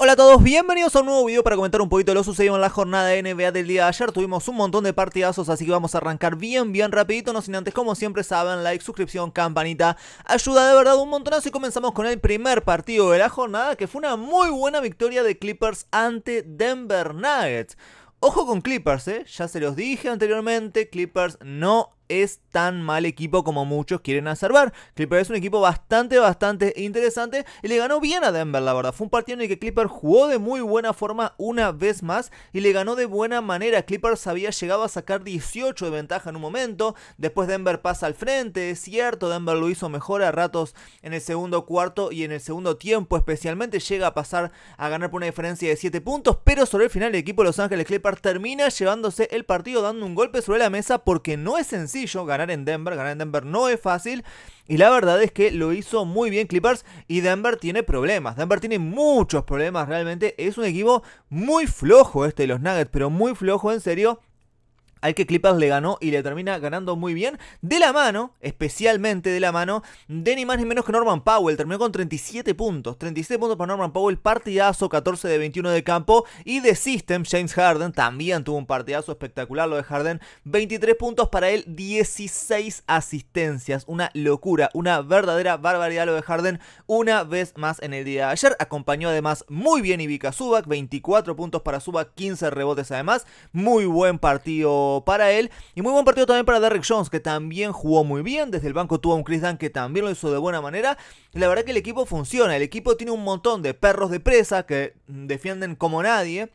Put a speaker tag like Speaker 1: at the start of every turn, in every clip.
Speaker 1: Hola a todos, bienvenidos a un nuevo video para comentar un poquito lo sucedido en la jornada de NBA del día de ayer Tuvimos un montón de partidazos, así que vamos a arrancar bien bien rapidito No sin antes, como siempre saben, like, suscripción, campanita Ayuda de verdad un montonazo y comenzamos con el primer partido de la jornada Que fue una muy buena victoria de Clippers ante Denver Nuggets Ojo con Clippers, ¿eh? ya se los dije anteriormente, Clippers no es tan mal equipo como muchos quieren hacer Clipper es un equipo bastante, bastante interesante y le ganó bien a Denver, la verdad. Fue un partido en el que Clipper jugó de muy buena forma una vez más y le ganó de buena manera. Clippers había llegado a sacar 18 de ventaja en un momento, después Denver pasa al frente, es cierto, Denver lo hizo mejor a ratos en el segundo cuarto y en el segundo tiempo especialmente llega a pasar a ganar por una diferencia de 7 puntos, pero sobre el final el equipo de Los Ángeles Clippers termina llevándose el partido dando un golpe sobre la mesa porque no es sencillo ganar en Denver. Ganar en Denver no es fácil. Y la verdad es que lo hizo muy bien Clippers y Denver tiene problemas. Denver tiene muchos problemas realmente. Es un equipo muy flojo este de los Nuggets, pero muy flojo en serio al que Clippers le ganó y le termina ganando muy bien, de la mano, especialmente de la mano, de ni más ni menos que Norman Powell, terminó con 37 puntos, 37 puntos para Norman Powell, partidazo, 14 de 21 de campo, y de System, James Harden, también tuvo un partidazo espectacular lo de Harden, 23 puntos para él, 16 asistencias, una locura, una verdadera barbaridad lo de Harden, una vez más en el día de ayer, acompañó además muy bien Ibika Subak, 24 puntos para Zubac, 15 rebotes además, muy buen partido para él. Y muy buen partido también para Derrick Jones, que también jugó muy bien. Desde el banco tuvo a un Chris Dunn que también lo hizo de buena manera. la verdad que el equipo funciona. El equipo tiene un montón de perros de presa que defienden como nadie.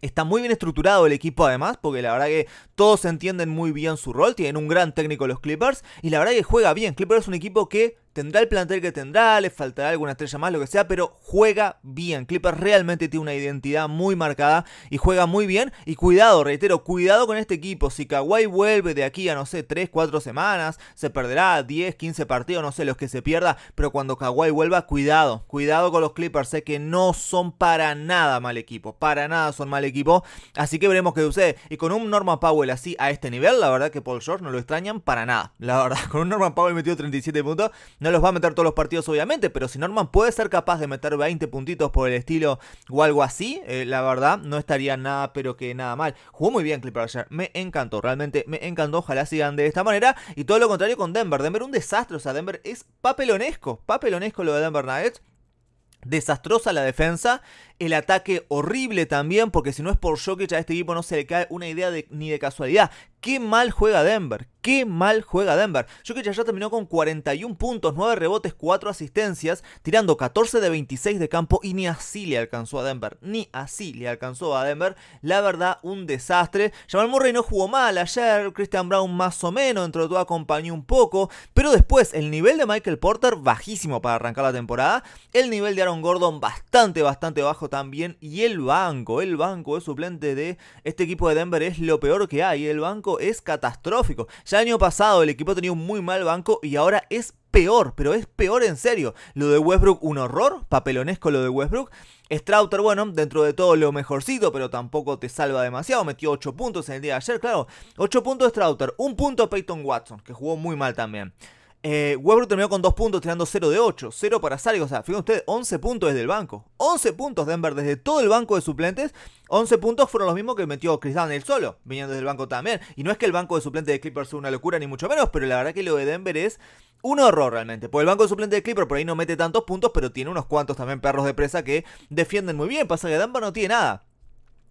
Speaker 1: Está muy bien estructurado el equipo además, porque la verdad que todos entienden muy bien su rol, tienen un gran técnico los Clippers y la verdad que juega bien. Clippers es un equipo que tendrá el plantel que tendrá, le faltará alguna estrella más, lo que sea, pero juega bien. Clippers realmente tiene una identidad muy marcada y juega muy bien. Y cuidado, reitero, cuidado con este equipo. Si Kawhi vuelve de aquí a, no sé, 3, 4 semanas, se perderá 10, 15 partidos, no sé, los que se pierda. Pero cuando Kawhi vuelva, cuidado, cuidado con los Clippers. Sé que no son para nada mal equipo, para nada son mal equipo. Así que veremos qué sucede. Y con un Norman Powell así a este nivel, la verdad que Paul George no lo extrañan para nada. La verdad, con un Norman Powell metido 37 puntos, los va a meter todos los partidos, obviamente, pero si Norman puede ser capaz de meter 20 puntitos por el estilo o algo así, eh, la verdad no estaría nada, pero que nada mal. Jugó muy bien Clipper ayer, me encantó, realmente me encantó. Ojalá sigan de esta manera. Y todo lo contrario con Denver. Denver un desastre, o sea, Denver es papelonesco, papelonesco lo de Denver Nuggets desastrosa la defensa el ataque horrible también, porque si no es por Jokic a este equipo no se le cae una idea ni de casualidad. Qué mal juega Denver, qué mal juega Denver. Jokic ya terminó con 41 puntos, 9 rebotes, 4 asistencias, tirando 14 de 26 de campo y ni así le alcanzó a Denver, ni así le alcanzó a Denver. La verdad, un desastre. Jamal Murray no jugó mal ayer, Christian Brown más o menos, dentro de todo acompañó un poco, pero después el nivel de Michael Porter bajísimo para arrancar la temporada, el nivel de Aaron Gordon bastante, bastante bajo también. Y el banco, el banco es suplente de este equipo de Denver, es lo peor que hay. El banco es catastrófico. Ya el año pasado el equipo tenía un muy mal banco y ahora es peor, pero es peor en serio. Lo de Westbrook, un horror, papelonesco lo de Westbrook. Strauter, bueno, dentro de todo lo mejorcito, pero tampoco te salva demasiado. Metió 8 puntos en el día de ayer, claro. 8 puntos Strouter, un punto Peyton Watson, que jugó muy mal también. Eh, terminó con 2 puntos, tirando 0 de 8, 0 para salir, O sea, fíjense ustedes, 11 puntos desde el banco. 11 puntos Denver desde todo el banco de suplentes. 11 puntos fueron los mismos que metió Chris Dunn el solo, viniendo desde el banco también. Y no es que el banco de suplentes de Clippers sea una locura, ni mucho menos, pero la verdad que lo de Denver es un horror realmente. Porque el banco de suplentes de Clipper por ahí no mete tantos puntos, pero tiene unos cuantos también perros de presa que defienden muy bien. Pasa que Denver no tiene nada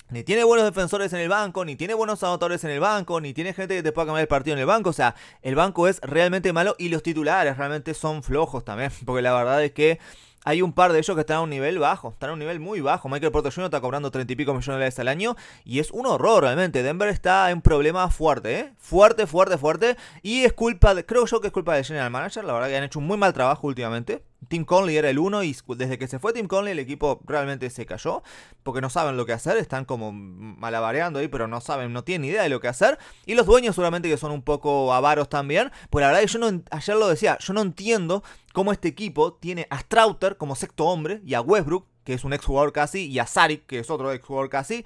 Speaker 1: ni tiene buenos defensores en el banco, ni tiene buenos anotadores en el banco, ni tiene gente que te pueda cambiar el partido en el banco. O sea, el banco es realmente malo y los titulares realmente son flojos también. Porque la verdad es que hay un par de ellos que están a un nivel bajo, están a un nivel muy bajo. Michael Porter Jr. está cobrando 30 y pico millones de dólares al año y es un horror realmente. Denver está en problemas fuerte, ¿eh? Fuerte, fuerte, fuerte. Y es culpa, creo yo que es culpa del general manager. La verdad que han hecho un muy mal trabajo últimamente. Tim Conley era el uno y desde que se fue Tim Conley el equipo realmente se cayó porque no saben lo que hacer, están como malabareando ahí, pero no saben, no tienen idea de lo que hacer. Y los dueños seguramente que son un poco avaros también, pues la verdad yo no, ayer lo decía, yo no entiendo cómo este equipo tiene a Strouter como sexto hombre y a Westbrook, que es un ex jugador casi, y a Saric, que es otro ex jugador casi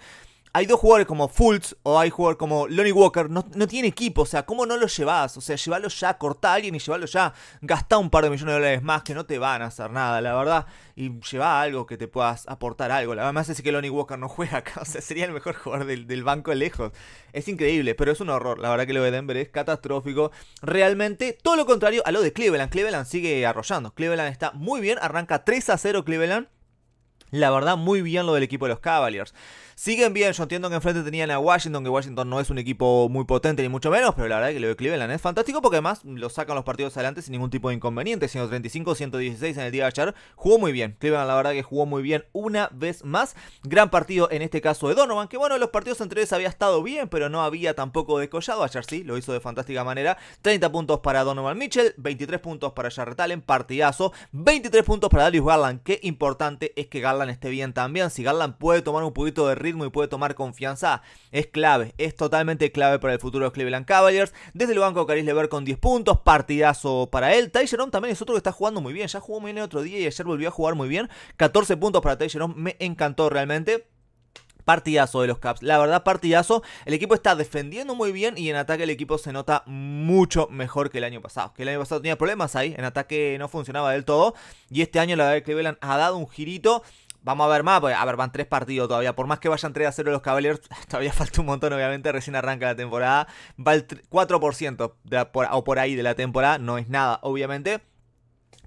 Speaker 1: hay dos jugadores como Fultz o hay jugadores como Lonnie Walker, no, tiene equipo, o sea, ¿cómo no lo llevas? O sea, llévalo ya, corta a alguien y llévalo ya, gastá un par de millones de dólares más que no te van a hacer nada, la verdad, y lleva algo que te puedas aportar algo. La verdad, me hace que Lonnie Walker no juega acá, o sea, sería el mejor jugador del, banco lejos. Es increíble, pero es un horror, la verdad que lo de Denver es catastrófico. Realmente, todo lo contrario a lo de Cleveland, Cleveland sigue arrollando, Cleveland está muy bien, arranca 3 a 0 Cleveland. La verdad, muy bien lo del equipo de los Cavaliers. Siguen bien, yo entiendo que enfrente tenían a Washington, que Washington no es un equipo muy potente ni mucho menos, pero la verdad es que lo de Cleveland es fantástico porque además lo sacan los partidos adelante sin ningún tipo de inconveniente. 135, 116 en el día de ayer, jugó muy bien. Cleveland la verdad que jugó muy bien una vez más. Gran partido en este caso de Donovan, que bueno, los partidos entre ellos había estado bien, pero no había tampoco descollado, Ayer sí, lo hizo de fantástica manera. 30 puntos para Donovan Mitchell, 23 puntos para Jarrett Allen, partidazo. 23 puntos para Darius Garland. Qué importante es que Garland esté bien también. Si Garland puede tomar un poquito de ritmo y puede tomar confianza, es clave, es totalmente clave para el futuro de los Cleveland Cavaliers. Desde el banco, Caris Ver con 10 puntos, partidazo para él. Ty Jerome también es otro que está jugando muy bien, ya jugó muy bien el otro día y ayer volvió a jugar muy bien. 14 puntos para Ty me encantó realmente. Partidazo de los Caps. La verdad, partidazo. El equipo está defendiendo muy bien y en ataque el equipo se nota mucho mejor que el año pasado. Que el año pasado tenía problemas ahí. En ataque no funcionaba del todo. Y este año la verdad Cleveland ha dado un girito Vamos a ver más, pues, a ver, van tres partidos todavía. Por más que vayan 3 a 0 los Cavaliers, todavía falta un montón, obviamente. Recién arranca la temporada. Va el 4% o por ahí de la temporada. No es nada, obviamente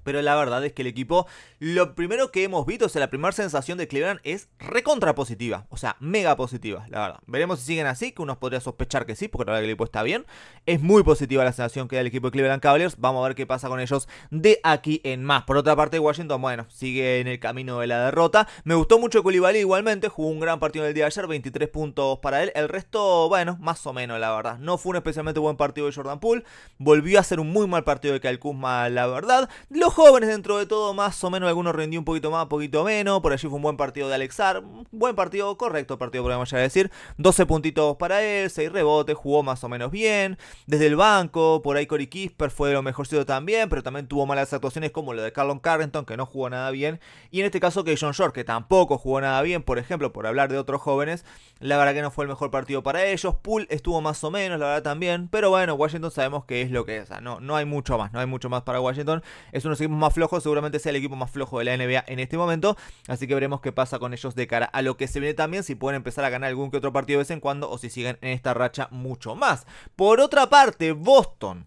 Speaker 1: pero la verdad es que el equipo, lo primero que hemos visto, o sea, la primera sensación de Cleveland es recontra positiva, o sea, mega positiva, la verdad. Veremos si siguen así, que uno podría sospechar que sí, porque la verdad que el equipo está bien. Es muy positiva la sensación que da el equipo de Cleveland Cavaliers, vamos a ver qué pasa con ellos de aquí en más. Por otra parte, Washington, bueno, sigue en el camino de la derrota. Me gustó mucho Koulibaly igualmente, jugó un gran partido el día de ayer, 23 puntos para él. El resto, bueno, más o menos, la verdad. No fue un especialmente buen partido de Jordan Poole, volvió a ser un muy mal partido de Kyle Kuzma, la verdad. Los jóvenes dentro de todo, más o menos, algunos rendió un poquito más, poquito menos. Por allí fue un buen partido de Alexar. buen partido, correcto partido, podemos ya decir. 12 puntitos para él, 6 rebotes, jugó más o menos bien. Desde el banco, por ahí Cory Kisper fue lo mejorcito también, pero también tuvo malas actuaciones como lo de Carlon Carrington, que no jugó nada bien. Y en este caso que John Short, que tampoco jugó nada bien, por ejemplo, por hablar de otros jóvenes, la verdad que no fue el mejor partido para ellos. pool estuvo más o menos, la verdad también. Pero bueno, Washington sabemos que es lo que es. No, no hay mucho más, no hay mucho más para Washington. Es uno más flojo seguramente sea el equipo más flojo de la NBA en este momento. Así que veremos qué pasa con ellos de cara a lo que se viene también, si pueden empezar a ganar algún que otro partido de vez en cuando o si siguen en esta racha mucho más. Por otra parte, Boston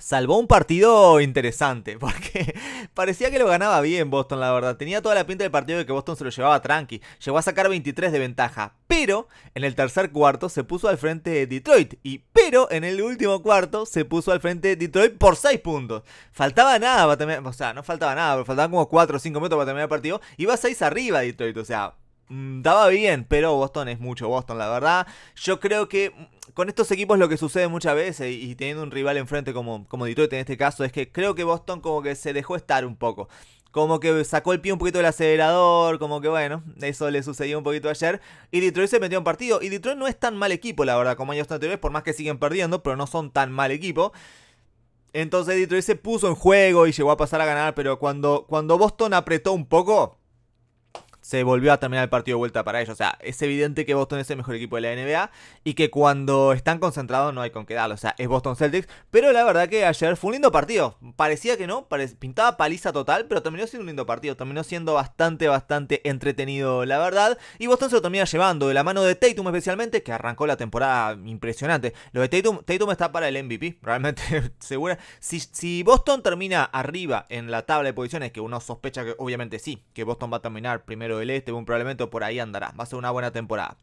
Speaker 1: salvó un partido interesante, porque parecía que lo ganaba bien Boston, la verdad. Tenía toda la pinta del partido de que Boston se lo llevaba tranqui. Llegó a sacar 23 de ventaja, pero en el tercer cuarto se puso al frente de Detroit. Y pero en el último cuarto se puso al frente Detroit por 6 puntos. Faltaba nada para terminar, o sea, no faltaba nada, faltaban como 4 o 5 minutos para terminar el partido. Iba 6 arriba Detroit, o sea, Mm, daba bien, pero Boston es mucho Boston, la verdad. Yo creo que mm, con estos equipos lo que sucede muchas veces, y, teniendo un rival enfrente como, como Detroit en este caso, es que creo que Boston como que se dejó estar un poco. Como que sacó el pie un poquito del acelerador, como que bueno, eso le sucedió un poquito ayer. Y Detroit se metió en partido. Y Detroit no es tan mal equipo, la verdad, como años anteriores, por más que siguen perdiendo, pero no son tan mal equipo. Entonces Detroit se puso en juego y llegó a pasar a ganar, pero cuando, cuando Boston apretó un poco, se volvió a terminar el partido de vuelta para ellos. O sea, es evidente que Boston es el mejor equipo de la NBA y que cuando están concentrados no hay con qué darlo. O sea, es Boston Celtics. Pero la verdad que ayer fue un lindo partido. Parecía que no, pintaba paliza total, pero terminó siendo un lindo partido. Terminó siendo bastante, bastante entretenido, la verdad. Y Boston se lo termina llevando de la mano de Tatum especialmente, que arrancó la temporada impresionante. Lo de Tatum, Tatum está para el MVP, realmente segura. Si, si Boston termina arriba en la tabla de posiciones, que uno sospecha que obviamente sí, que Boston va a terminar primero este, muy probablemente por ahí andará. Va a ser una buena temporada.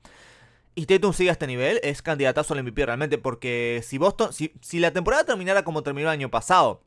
Speaker 1: Y Tatum sigue a este nivel, es candidatazo al MVP realmente, porque si Boston, si, si la temporada terminara como terminó el año pasado,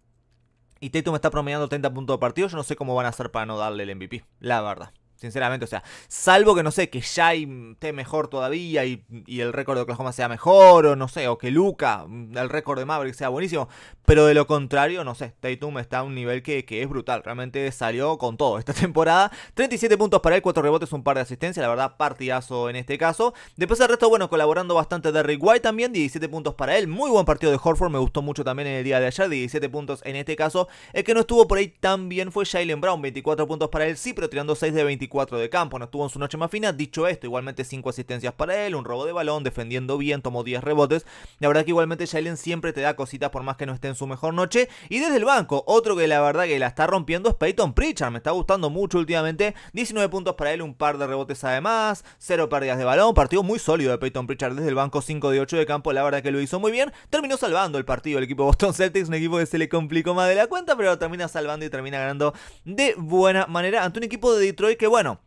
Speaker 1: y Tatum está promediando 30 puntos de partido, yo no sé cómo van a hacer para no darle el MVP, la verdad. Sinceramente, o sea, salvo que no sé, que Shai esté mejor todavía y, el récord de Oklahoma sea mejor, o no sé, o que Luca, mm, el récord de Maverick sea buenísimo. Pero de lo contrario, no sé, Tatum está a un nivel que, es brutal. Realmente salió con todo esta temporada. 37 puntos para él, 4 rebotes, un par de asistencia. la verdad, partidazo en este caso. Después el resto, bueno, colaborando bastante Derrick White también, 17 puntos para él. Muy buen partido de Horford, me gustó mucho también en el día de ayer, 17 puntos en este caso. El que no estuvo por ahí tan bien fue Jalen Brown, 24 puntos para él, sí, pero tirando 6 de 24 de campo, no estuvo en su noche más fina. Dicho esto, igualmente 5 asistencias para él, un robo de balón, defendiendo bien, tomó 10 rebotes. La verdad que igualmente Jalen siempre te da cositas por más que no esté en su mejor noche. Y desde el banco, otro que la verdad que la está rompiendo es Peyton Pritchard. Me está gustando mucho últimamente. 19 puntos para él, un par de rebotes además, 0 pérdidas de balón. Partido muy sólido de Peyton Pritchard desde el banco 5 de 8 de campo. La verdad que lo hizo muy bien. Terminó salvando el partido el equipo Boston Celtics, un equipo que se le complicó más de la cuenta, pero termina salvando y termina ganando de buena manera ante un equipo de Detroit que bueno bueno.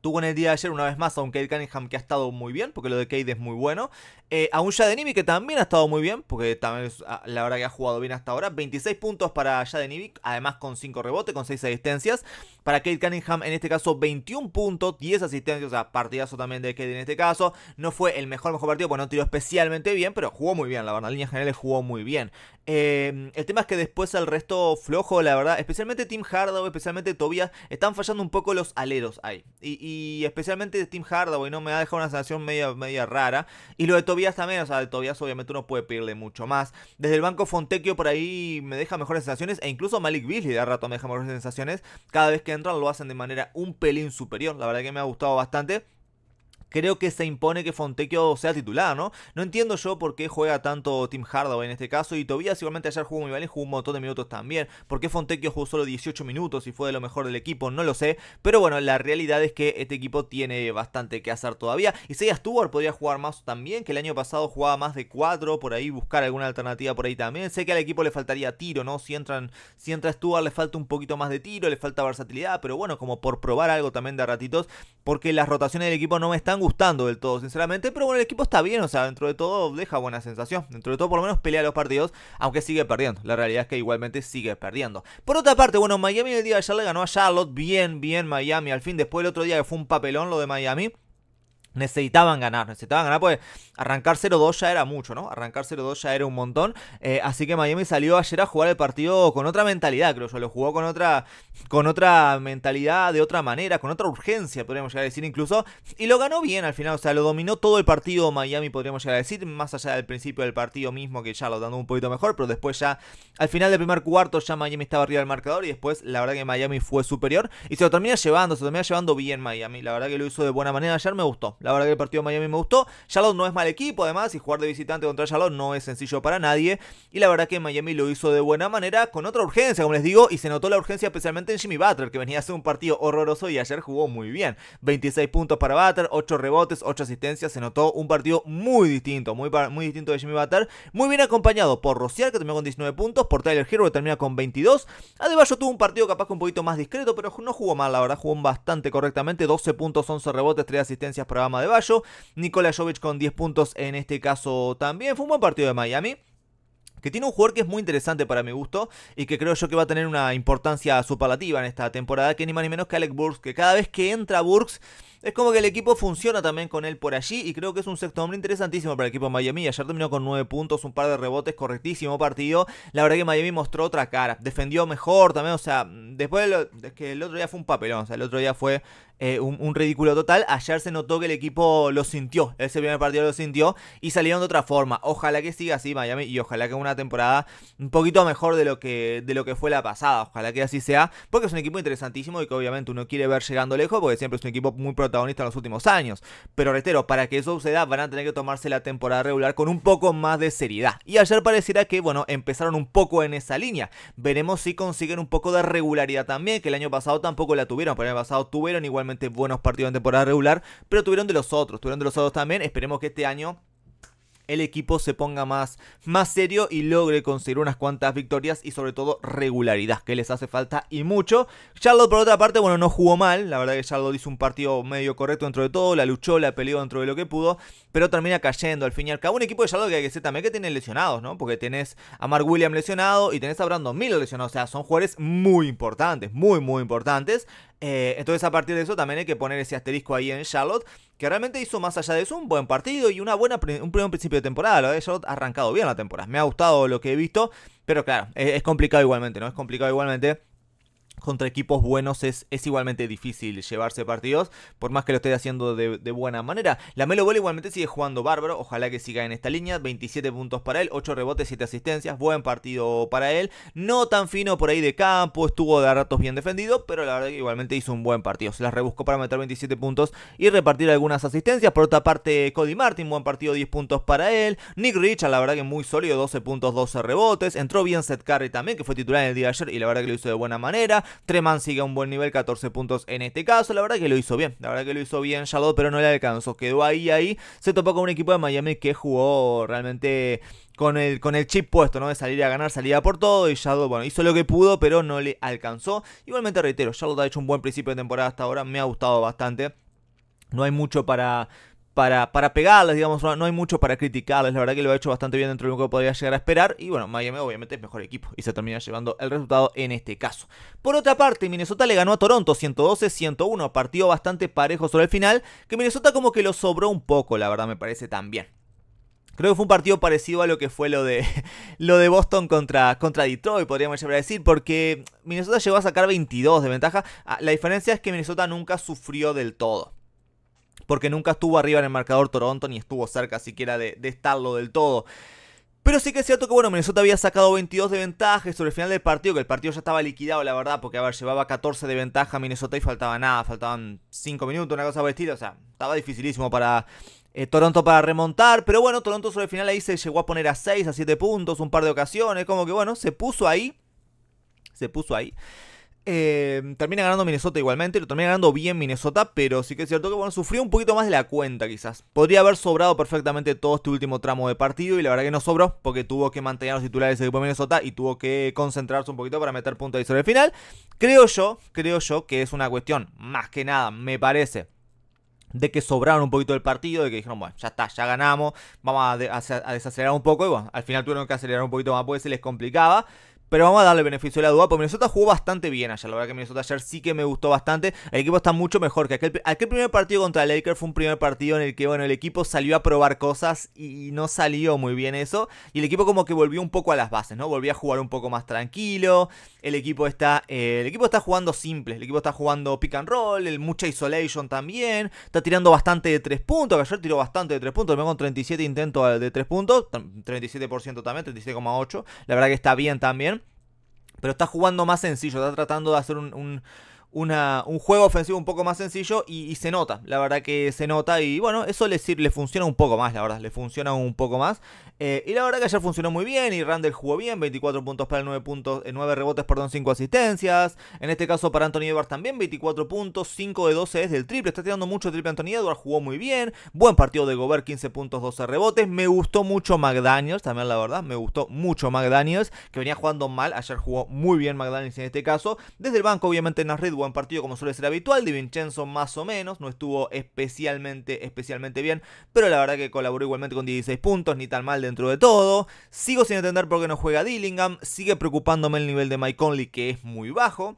Speaker 1: Tuvo en el día de ayer una vez más a un Cunningham que ha estado muy bien, porque lo de Cade es muy bueno. Eh, a un Ibi que también ha estado muy bien, porque también es ah, la verdad que ha jugado bien hasta ahora. 26 puntos para Ibi, además con 5 rebotes, con 6 asistencias. Para Kate Cunningham, en este caso, 21 puntos, 10 asistencias, o sea, partidazo también de Kate en este caso. No fue el mejor, mejor partido, bueno, no tiró especialmente bien, pero jugó muy bien, la verdad, en líneas generales jugó muy bien. Eh, el tema es que después el resto flojo, la verdad, especialmente Tim Hardaway, especialmente Tobias, están fallando un poco los aleros ahí. Y, y especialmente Tim Hardaway, ¿no? Me ha dejado una sensación media, media rara. Y lo de Tobias también, o sea, de Tobias obviamente uno puede pedirle mucho más. Desde el banco Fontecchio por ahí me deja mejores sensaciones, e incluso Malik Beasley de rato me deja mejores sensaciones cada vez que lo hacen de manera un pelín superior. La verdad que me ha gustado bastante creo que se impone que Fontecchio sea titular, ¿no? No entiendo yo por qué juega tanto Tim Hardaway en este caso y Tobias igualmente ayer jugó muy bien y jugó un montón de minutos también. ¿Por qué Fontecchio jugó solo 18 minutos y fue de lo mejor del equipo? No lo sé, pero bueno, la realidad es que este equipo tiene bastante que hacer todavía. Y a Stewart podría jugar más también, que el año pasado jugaba más de 4, por ahí buscar alguna alternativa por ahí también. Sé que al equipo le faltaría tiro, ¿no? Si entran, si entra Stuart, le falta un poquito más de tiro, le falta versatilidad, pero bueno, como por probar algo también de ratitos, porque las rotaciones del equipo no me están gustando del todo, sinceramente. Pero bueno, el equipo está bien, o sea, dentro de todo deja buena sensación. Dentro de todo, por lo menos pelea los partidos, aunque sigue perdiendo. La realidad es que igualmente sigue perdiendo. Por otra parte, bueno, Miami el día de ayer le ganó a Charlotte. Bien, bien, Miami. Al fin, después el otro día que fue un papelón lo de Miami. Necesitaban ganar, necesitaban ganar, pues arrancar 0-2 ya era mucho, ¿no? Arrancar 0-2 ya era un montón. Eh, así que Miami salió ayer a jugar el partido con otra mentalidad, creo yo. Lo jugó con otra, con otra mentalidad, de otra manera, con otra urgencia, podríamos llegar a decir incluso. Y lo ganó bien al final, o sea, lo dominó todo el partido Miami, podríamos llegar a decir, más allá del principio del partido mismo, que ya lo dando un poquito mejor, pero después ya, al final del primer cuarto, ya Miami estaba arriba del marcador y después, la verdad que Miami fue superior y se lo termina llevando, se lo termina llevando bien Miami. La verdad que lo hizo de buena manera ayer, me gustó. La verdad que el partido de Miami me gustó. Charlotte no es mal equipo, además, y jugar de visitante contra Charlotte no es sencillo para nadie. Y la verdad que Miami lo hizo de buena manera, con otra urgencia, como les digo, y se notó la urgencia especialmente en Jimmy Butler, que venía a hacer un partido horroroso y ayer jugó muy bien. 26 puntos para Butler, 8 rebotes, 8 asistencias. Se notó un partido muy distinto, muy, distinto de Jimmy Butler. Muy bien acompañado por Rociar, que terminó con 19 puntos, por Tyler Hero, que termina con 22. yo tuvo un partido capaz que un poquito más discreto, pero no jugó mal, la verdad, jugó bastante correctamente. 12 puntos, 11 rebotes, 3 asistencias para de Bayo. Nikola Jovic con 10 puntos en este caso también. Fue un buen partido de Miami que tiene un jugador que es muy interesante para mi gusto y que creo yo que va a tener una importancia superlativa en esta temporada, que ni más ni menos que Alec Burks, que cada vez que entra Burks es como que el equipo funciona también con él por allí y creo que es un sexto hombre interesantísimo para el equipo de Miami. Ayer terminó con nueve puntos, un par de rebotes, correctísimo partido. La verdad que Miami mostró otra cara, defendió mejor también, o sea, después de que el otro día fue un papelón, o sea, el otro día fue eh, un, ridículo total. Ayer se notó que el equipo lo sintió, ese primer partido lo sintió y salieron de otra forma. Ojalá que siga así Miami y ojalá que una temporada un poquito mejor de lo que, de lo que fue la pasada. Ojalá que así sea, porque es un equipo interesantísimo y que obviamente uno quiere ver llegando lejos, porque siempre es un equipo muy profesional protagonista en los últimos años. Pero reitero, para que eso suceda van a tener que tomarse la temporada regular con un poco más de seriedad. Y ayer pareciera que, bueno, empezaron un poco en esa línea. Veremos si consiguen un poco de regularidad también, que el año pasado tampoco la tuvieron, pero el año pasado tuvieron igualmente buenos partidos en temporada regular, pero tuvieron de los otros, tuvieron de los otros también. Esperemos que este año el equipo se ponga más, más serio y logre conseguir unas cuantas victorias y sobre todo regularidad que les hace falta y mucho. Charlotte por otra parte, bueno, no jugó mal, la verdad que Charlotte hizo un partido medio correcto dentro de todo, la luchó, la peleó dentro de lo que pudo, pero termina cayendo al fin y al cabo. Un equipo de Charlotte que hay que ser también que tiene lesionados, ¿no? Porque tenés a Mark William lesionado y tenés a Brandon Miller lesionado, o sea, son jugadores muy importantes, muy, muy importantes eh, entonces a partir de eso también hay que poner ese asterisco ahí en Charlotte, que realmente hizo más allá de eso un buen partido y una buena, un buen principio de temporada. Charlotte ha arrancado bien la temporada. Me ha gustado lo que he visto, pero claro, es complicado igualmente, ¿no? Es complicado igualmente contra equipos buenos es, es igualmente difícil llevarse partidos, por más que lo esté haciendo de, buena manera. La Melo Ball igualmente sigue jugando bárbaro, ojalá que siga en esta línea, 27 puntos para él, 8 rebotes, 7 asistencias, buen partido para él, no tan fino por ahí de campo, estuvo de ratos bien defendido, pero la verdad que igualmente hizo un buen partido, se las rebuscó para meter 27 puntos y repartir algunas asistencias, por otra parte Cody Martin, buen partido, 10 puntos para él, Nick Richard, la verdad que muy sólido, 12 puntos, 12 rebotes, entró bien Seth Curry también, que fue titular en el día de ayer y la verdad que lo hizo de buena manera, Treman sigue a un buen nivel, 14 puntos en este caso. La verdad que lo hizo bien, la verdad que lo hizo bien Charlotte, pero no le alcanzó. Quedó ahí, ahí. Se topó con un equipo de Miami que jugó realmente con el, con el chip puesto, ¿no? De salir a ganar, salía por todo. Y Charlotte, bueno, hizo lo que pudo, pero no le alcanzó. Igualmente reitero, lo ha hecho un buen principio de temporada hasta ahora. Me ha gustado bastante. No hay mucho para, para, para pegarles, digamos, no, hay mucho para criticarles, la verdad que lo ha hecho bastante bien dentro de lo que podría llegar a esperar, y bueno, Miami obviamente es mejor equipo y se termina llevando el resultado en este caso. Por otra parte, Minnesota le ganó a Toronto 112-101, partido bastante parejo sobre el final, que Minnesota como que lo sobró un poco, la verdad me parece también. Creo que fue un partido parecido a lo que fue lo de, lo de Boston contra, contra Detroit, podríamos llegar a decir, porque Minnesota llegó a sacar 22 de ventaja. Ah, la diferencia es que Minnesota nunca sufrió del todo porque nunca estuvo arriba en el marcador Toronto ni estuvo cerca siquiera de, estarlo del todo. Pero sí que es cierto que, bueno, Minnesota había sacado 22 de ventaja sobre el final del partido, que el partido ya estaba liquidado, la verdad, porque, a llevaba 14 de ventaja Minnesota y faltaba nada, faltaban 5 minutos, una cosa por el estilo, o sea, estaba dificilísimo para eh, Toronto para remontar, pero bueno, Toronto sobre el final ahí se llegó a poner a 6, a 7 puntos, un par de ocasiones, como que, bueno, se puso ahí, se puso ahí. Eh, termina ganando Minnesota igualmente, lo termina ganando bien Minnesota, pero sí que es cierto que bueno, sufrió un poquito más de la cuenta quizás. Podría haber sobrado perfectamente todo este último tramo de partido y la verdad que no sobró porque tuvo que mantener los titulares del equipo de Minnesota y tuvo que concentrarse un poquito para meter puntos ahí sobre el final. Creo yo, creo yo que es una cuestión, más que nada, me parece, de que sobraron un poquito del partido, de que dijeron, bueno, ya está, ya ganamos, vamos a, desacelerar un poco, y bueno, al final tuvieron que acelerar un poquito más porque se les complicaba, pero vamos a darle beneficio a la duda, porque Minnesota jugó bastante bien ayer. La verdad que Minnesota ayer sí que me gustó bastante. El equipo está mucho mejor que aquel, primer partido contra el Lakers. Fue un primer partido en el que, bueno, el equipo salió a probar cosas y no salió muy bien eso. Y el equipo como que volvió un poco a las bases, ¿no? Volvió a jugar un poco más tranquilo. El equipo está, eh, el equipo está jugando simple. El equipo está jugando pick and roll, el mucha isolation también. Está tirando bastante de tres puntos. ayer tiró bastante de tres puntos. Me con 37 intentos de tres puntos. 37% también, 37,8. La verdad que está bien también. Pero está jugando más sencillo, está tratando de hacer un, un, un juego ofensivo un poco más sencillo y, se nota, la verdad que se nota y bueno, eso le, funciona un poco más, la verdad, le funciona un poco más. Eh, y la verdad que ayer funcionó muy bien y Randall jugó bien, 24 puntos para el 9, puntos, 9 rebotes, perdón, 5 asistencias. En este caso para Anthony Edwards también 24 puntos, 5 de 12 es del triple, está tirando mucho triple Anthony Edwards, jugó muy bien, buen partido de Gobert, 15 puntos, 12 rebotes. Me gustó mucho McDaniels, también la verdad, me gustó mucho McDaniels, que venía jugando mal, ayer jugó muy bien McDaniels en este caso. Desde el banco obviamente en las redes buen partido como suele ser habitual, Di Vincenzo más o menos, no estuvo especialmente, especialmente bien, pero la verdad que colaboró igualmente con 16 puntos, ni tan mal dentro de todo. Sigo sin entender por qué no juega Dillingham, sigue preocupándome el nivel de Mike Conley que es muy bajo.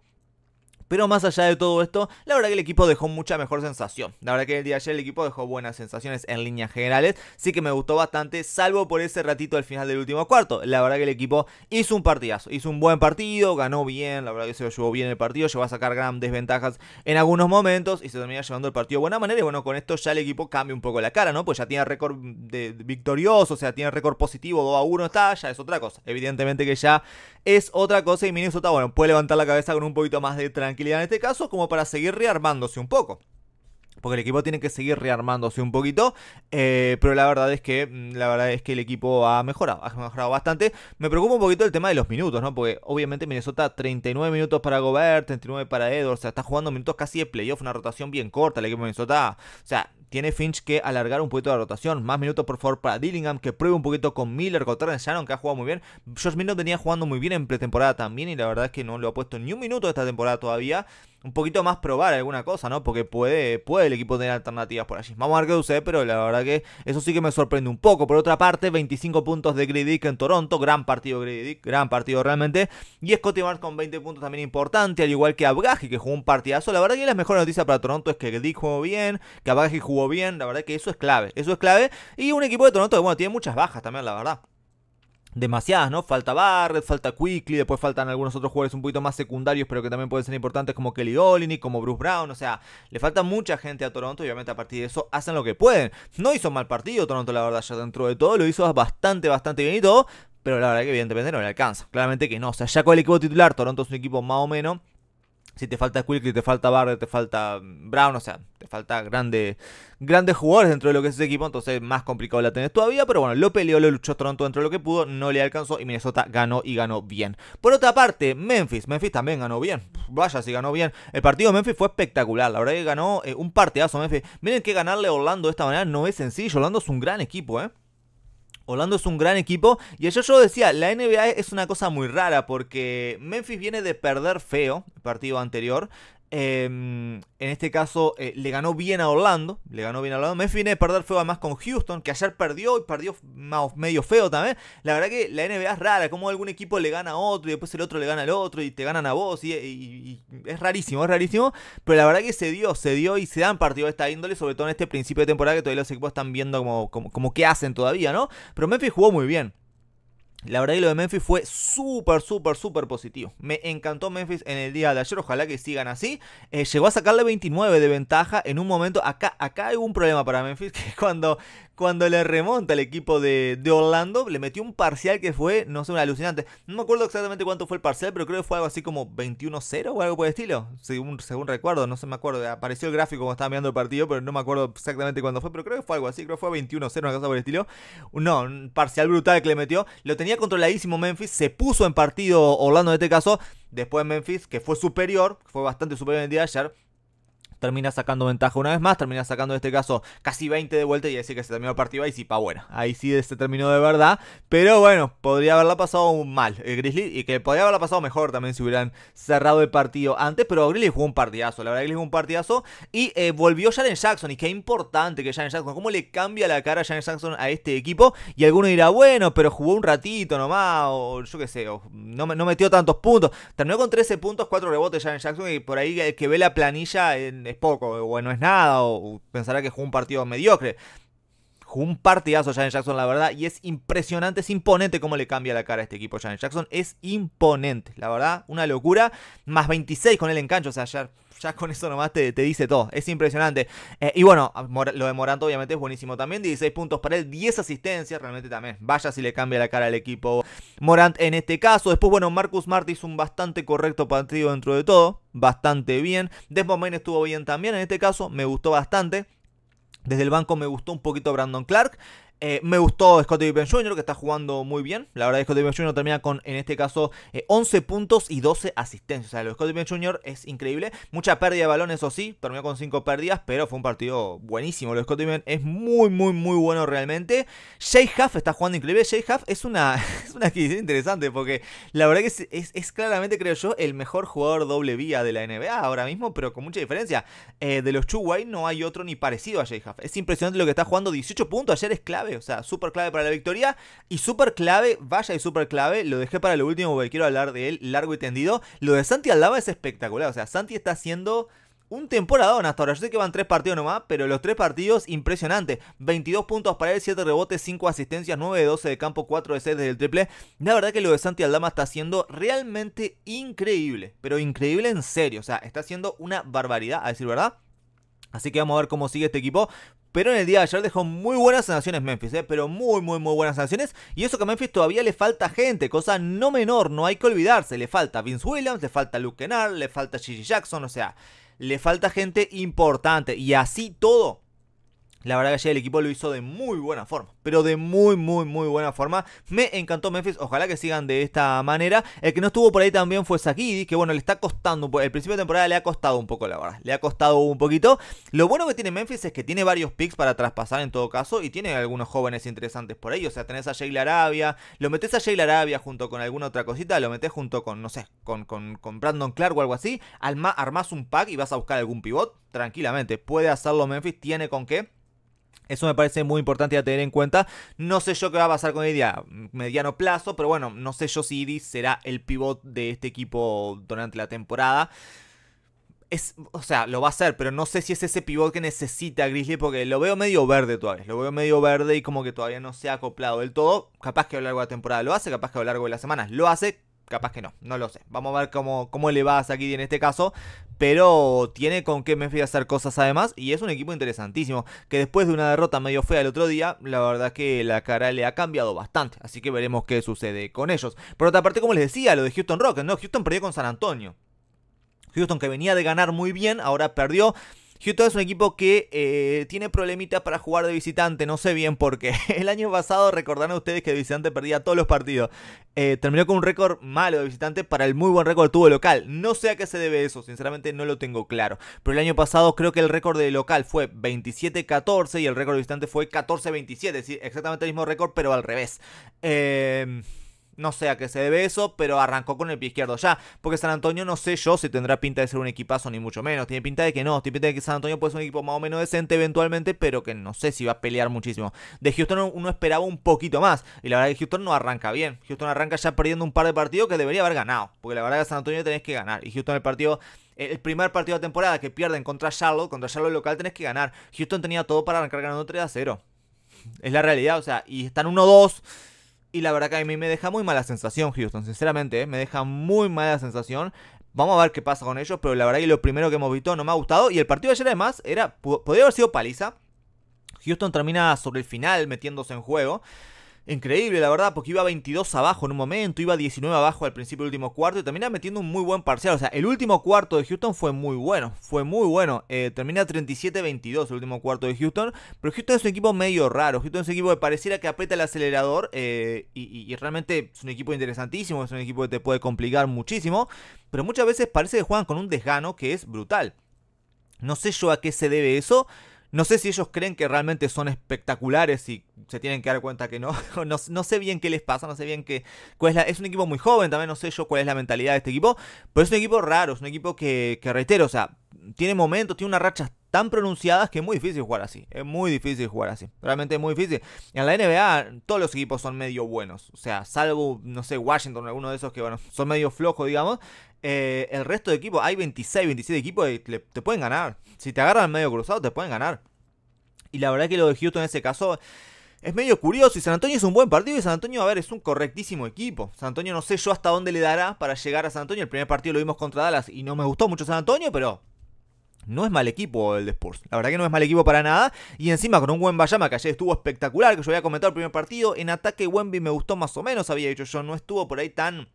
Speaker 1: Pero más allá de todo esto, la verdad que el equipo dejó mucha mejor sensación. La verdad que el día de ayer el equipo dejó buenas sensaciones en líneas generales. Sí que me gustó bastante, salvo por ese ratito al final del último cuarto. La verdad que el equipo hizo un partidazo, hizo un buen partido, ganó bien, la verdad que se lo llevó bien el partido, llevó a sacar grandes desventajas en algunos momentos y se termina llevando el partido de buena manera. Y bueno, con esto ya el equipo cambia un poco la cara, ¿no? Pues ya tiene récord victorioso, o sea, tiene récord positivo, 2 a 1 está, ya es otra cosa. Evidentemente que ya es otra cosa y Minnesota, bueno, puede levantar la cabeza con un poquito más de tranquilidad en este caso como para seguir rearmándose un poco. Porque el equipo tiene que seguir rearmándose un poquito. Eh, pero la verdad es que. Mm, la verdad es que el equipo ha mejorado. Ha mejorado bastante. Me preocupa un poquito el tema de los minutos, ¿no? Porque obviamente Minnesota 39 minutos para Gobert, 39 para Edwards. O sea, está jugando minutos casi de playoff. Una rotación bien corta. El equipo de Minnesota. O sea, tiene Finch que alargar un poquito la rotación. Más minutos, por favor, para Dillingham, que pruebe un poquito con Miller, con Terence Shannon, que ha jugado muy bien. Josh Miller tenía jugando muy bien en pretemporada también, y la verdad es que no lo ha puesto ni un minuto esta temporada todavía. Un poquito más probar alguna cosa, ¿no? Porque puede, puede el equipo tener alternativas por allí. Vamos a ver qué sucede, pero la verdad que eso sí que me sorprende un poco. Por otra parte, 25 puntos de Grady en Toronto. Gran partido Grady gran partido realmente. Y Scotty Mars con 20 puntos también importante, al igual que Abgaji, que jugó un partidazo. La verdad que la mejor noticia para Toronto es que Dick jugó bien, que Abgaji jugó bien, la verdad que eso es clave, eso es clave. Y un equipo de Toronto que, bueno, tiene muchas bajas también, la verdad demasiadas, ¿no? Falta Barrett, falta Quickly, después faltan algunos otros jugadores un poquito más secundarios, pero que también pueden ser importantes como Kelly olini como Bruce Brown, o sea, le falta mucha gente a Toronto y obviamente a partir de eso hacen lo que pueden. No hizo mal partido Toronto, la verdad, ya dentro de todo lo hizo bastante, bastante bien y todo, pero la verdad que evidentemente no le alcanza. Claramente que no, o sea, ya con el equipo titular, Toronto es un equipo más o menos si te falta Quickly, te falta Barrett, te falta mm, Brown, o sea, te falta grande, grandes jugadores dentro de lo que es ese equipo, entonces más complicado la tenés todavía, pero bueno, lo peleó, lo luchó Toronto dentro de lo que pudo, no le alcanzó y Minnesota ganó y ganó bien. Por otra parte, Memphis, Memphis también ganó bien, vaya si ganó bien, el partido de Memphis fue espectacular, la verdad que ganó eh, un partidazo Memphis, miren que ganarle a Orlando de esta manera no es sencillo, Orlando es un gran equipo, ¿eh? Orlando es un gran equipo. Y ayer yo decía, la NBA es una cosa muy rara porque Memphis viene de perder feo el partido anterior. Em, en este caso eh, le ganó bien a Orlando. Le ganó bien a Orlando. Memphis viene de perder feo además con Houston, que ayer perdió y perdió medio feo también. La verdad que la NBA es rara, como algún equipo le gana a otro y después el otro le gana al otro y te ganan a vos. Y, es rarísimo, es rarísimo. Pero la verdad que se dio, se dio y se dan partidos de esta índole, sobre todo en este principio de temporada que todavía los equipos están viendo como, como, qué hacen todavía, ¿no? Pero Memphis jugó muy bien. La verdad que lo de Memphis fue súper, súper, súper positivo. Me encantó Memphis en el día de ayer, ojalá que sigan así. Eh, llegó a sacarle 29 de ventaja en un momento. Acá, acá hay un problema para Memphis, que cuando, cuando le remonta el equipo de, de, Orlando, le metió un parcial que fue, no sé, un alucinante. No me acuerdo exactamente cuánto fue el parcial, pero creo que fue algo así como 21-0 o algo por el estilo, según, según recuerdo, no se me acuerdo. Apareció el gráfico cuando estaba mirando el partido, pero no me acuerdo exactamente cuándo fue, pero creo que fue algo así, creo que fue 21-0, una cosa por el estilo. No, un parcial brutal que le metió. Lo tenía controladísimo Memphis, se puso en partido Orlando en este caso. Después Memphis, que fue superior, fue bastante superior en el día de ayer termina sacando ventaja una vez más, termina sacando en este caso casi 20 de vuelta y decir que se terminó el partido ahí sí, pa bueno, ahí sí se terminó de verdad, pero bueno, podría haberla pasado mal el Grizzly y que podría haberla pasado mejor también si hubieran cerrado el partido antes, pero Grizzly jugó un partidazo, la verdad Grizzly jugó un partidazo y eh, volvió Jaren Jackson y qué importante que Jaren Jackson, cómo le cambia la cara a Jackson a este equipo y alguno dirá, bueno, pero jugó un ratito nomás o yo qué sé, no, no metió tantos puntos, terminó con 13 puntos, 4 rebotes Jaren Jackson y por ahí el que ve la planilla en es poco o no es nada o pensará que jugó un partido mediocre un partidazo Janet Jackson, la verdad, y es impresionante, es imponente cómo le cambia la cara a este equipo Janet Jackson. Es imponente, la verdad, una locura. Más 26 con el engancho, o sea, ya, con eso nomás te, dice todo. Es impresionante. Eh, y bueno, lo de Morant obviamente es buenísimo también. 16 puntos para él, 10 asistencias, realmente también. Vaya si le cambia la cara al equipo Morant en este caso. Después, bueno, Marcus Smart hizo un bastante correcto partido dentro de todo. Bastante bien. Desmond Main estuvo bien también en este caso. Me gustó bastante. Desde el banco me gustó un poquito Brandon Clark. Eh, me gustó Scottie Pippen Jr., que está jugando muy bien. La verdad, Scottie Pippen Jr. termina con, en este caso, 11 eh, puntos y 12 asistencias. O sea, lo de Scottie Pippen Jr. es increíble. Mucha pérdida de balón, eso sí, terminó con 5 pérdidas, pero fue un partido buenísimo. Lo de Scottie Pippen es muy, muy, muy bueno realmente. Jay Huff está jugando increíble. Jay Huff es una, es una adquisición interesante, porque la verdad que es, es, claramente, creo yo, el mejor jugador doble vía de la NBA ahora mismo, pero con mucha diferencia. Eh, de los Chuway no hay otro ni parecido a Jay Huff. Es impresionante lo que está jugando. 18 puntos ayer es clave o sea, súper clave para la victoria y súper clave, vaya y súper clave, lo dejé para lo último porque quiero hablar de él largo y tendido. Lo de Santi Aldama es espectacular, o sea, Santi está haciendo un temporadón hasta ahora. Yo sé que van tres partidos nomás, pero los tres partidos impresionantes. 22 puntos para él, 7 rebotes, 5 asistencias, 9 de 12 de campo, 4 de 6 desde el triple. La verdad que lo de Santi Aldama está haciendo realmente increíble, pero increíble en serio. O sea, está haciendo una barbaridad, a decir verdad. Así que vamos a ver cómo sigue este equipo. Pero en el día de ayer dejó muy buenas sanciones Memphis, ¿eh? pero muy, muy, muy buenas sanciones Y eso que a Memphis todavía le falta gente, cosa no menor, no hay que olvidarse. Le falta Vince Williams, le falta Luke Kennard, le falta Gigi Jackson, o sea, le falta gente importante. Y así todo, la verdad que ayer el equipo lo hizo de muy buena forma, pero de muy, muy, muy buena forma. Me encantó Memphis, ojalá que sigan de esta manera. El que no estuvo por ahí también fue Sakidi, que bueno, le está costando, el principio de temporada le ha costado un poco, la verdad, le ha costado un poquito. Lo bueno que tiene Memphis es que tiene varios picks para traspasar en todo caso y tiene algunos jóvenes interesantes por ahí, o sea, tenés a Jay Arabia, lo metés a Jay Arabia junto con alguna otra cosita, lo metes junto con, no sé, con, con, Brandon Clark o algo así, Armas armás un pack y vas a buscar algún pivot, tranquilamente, puede hacerlo Memphis, tiene con qué. Eso me parece muy importante a tener en cuenta. No sé yo qué va a pasar con Idi a mm, mediano plazo, pero bueno, no sé yo si Idi será el pivot de este equipo durante la temporada. Es, o sea, lo va a hacer, pero no sé si es ese pivot que necesita Grizzly porque lo veo medio verde todavía. Lo veo medio verde y como que todavía no se ha acoplado del todo. Capaz que a lo largo de la temporada lo hace, capaz que a lo largo de las semanas lo hace capaz que no, no lo sé. Vamos a ver cómo, cómo le va a Sakiri en este caso. Pero tiene con qué me Memphis hacer cosas además. Y es un equipo interesantísimo. Que después de una derrota medio fea el otro día, la verdad es que la cara le ha cambiado bastante. Así que veremos qué sucede con ellos. Por otra parte, como les decía, lo de Houston Rockets, ¿no? Houston perdió con San Antonio. Houston que venía de ganar muy bien, ahora perdió. Utah es un equipo que eh, tiene problemitas para jugar de visitante, no sé bien por qué. El año pasado recordarán ustedes que de visitante perdía todos los partidos. Eh, terminó con un récord malo de visitante para el muy buen récord que tuvo local. No sé a qué se debe eso, sinceramente no lo tengo claro. Pero el año pasado creo que el récord de local fue 27-14 y el récord de visitante fue 14-27. Es decir, exactamente el mismo récord, pero al revés. Eh no sé a qué se debe eso, pero arrancó con el pie izquierdo ya. Porque San Antonio no sé yo si tendrá pinta de ser un equipazo, ni mucho menos. Tiene pinta de que no. Tiene pinta de que San Antonio puede ser un equipo más o menos decente eventualmente, pero que no sé si va a pelear muchísimo. De Houston uno esperaba un poquito más. Y la verdad es que Houston no arranca bien. Houston arranca ya perdiendo un par de partidos que debería haber ganado. Porque la verdad es que San Antonio tenés que ganar. Y Houston el partido el primer partido de temporada que pierden contra Charlotte, contra Charlotte local tenés que ganar. Houston tenía todo para arrancar ganando 3 a 0. Es la realidad, o sea, y están 1-2 y la verdad que a mí me deja muy mala sensación Houston, sinceramente, eh, me deja muy mala sensación. Vamos a ver qué pasa con ellos, pero la verdad que lo primero que hemos visto no me ha gustado. Y el partido de ayer además era, podría haber sido paliza. Houston termina sobre el final metiéndose en juego. Increíble, la verdad, porque iba 22 abajo en un momento, iba 19 abajo al principio del último cuarto y termina metiendo un muy buen parcial. O sea, el último cuarto de Houston fue muy bueno, fue muy bueno. Eh, termina 37-22 el último cuarto de Houston, pero Houston es un equipo medio raro. Houston es un equipo que pareciera que aprieta el acelerador eh, y realmente es un equipo interesantísimo, es un equipo que te puede complicar muchísimo, pero muchas veces parece que juegan con un desgano que es brutal. No sé yo a qué se debe eso, no sé si ellos creen que realmente son espectaculares y se tienen que dar cuenta que no. No, sé bien qué les pasa, no sé bien qué. Cuál es, es un equipo muy joven, también no sé yo cuál es la mentalidad de este equipo. Pero es un equipo raro, es un equipo que, que reitero, o sea, tiene momentos, tiene unas rachas tan pronunciadas que es muy difícil jugar así. Es muy difícil jugar así. Realmente es muy difícil. En la NBA todos los equipos son medio buenos. O sea, salvo, no sé, Washington, alguno de esos que bueno, son medio flojos, digamos. Eh, el resto de equipos, hay 26, 27 equipos que te, pueden ganar. Si te agarran medio cruzado, te pueden ganar. Y la verdad que lo de Houston en ese caso es medio curioso. Y San Antonio es un buen partido. Y San Antonio, a ver, es un correctísimo equipo. San Antonio no sé yo hasta dónde le dará para llegar a San Antonio. El primer partido lo vimos contra Dallas y no me gustó mucho San Antonio, pero no es mal equipo el de Spurs. La verdad que no es mal equipo para nada. Y encima con un buen Bayama que ayer estuvo espectacular, que yo había comentado el primer partido. En ataque Wemby me gustó más o menos, había dicho yo. No estuvo por ahí tan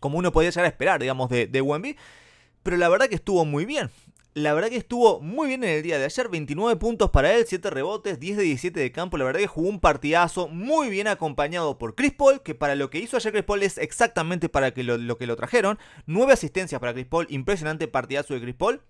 Speaker 1: como uno podía llegar a esperar, digamos, de, de Wemby. Pero la verdad que estuvo muy bien. La verdad que estuvo muy bien en el día de ayer, 29 puntos para él, 7 rebotes, 10 de 17 de campo, la verdad que jugó un partidazo muy bien acompañado por Chris Paul, que para lo que hizo ayer Chris Paul es exactamente para que lo, lo que lo trajeron, 9 asistencias para Chris Paul, impresionante partidazo de Chris Paul,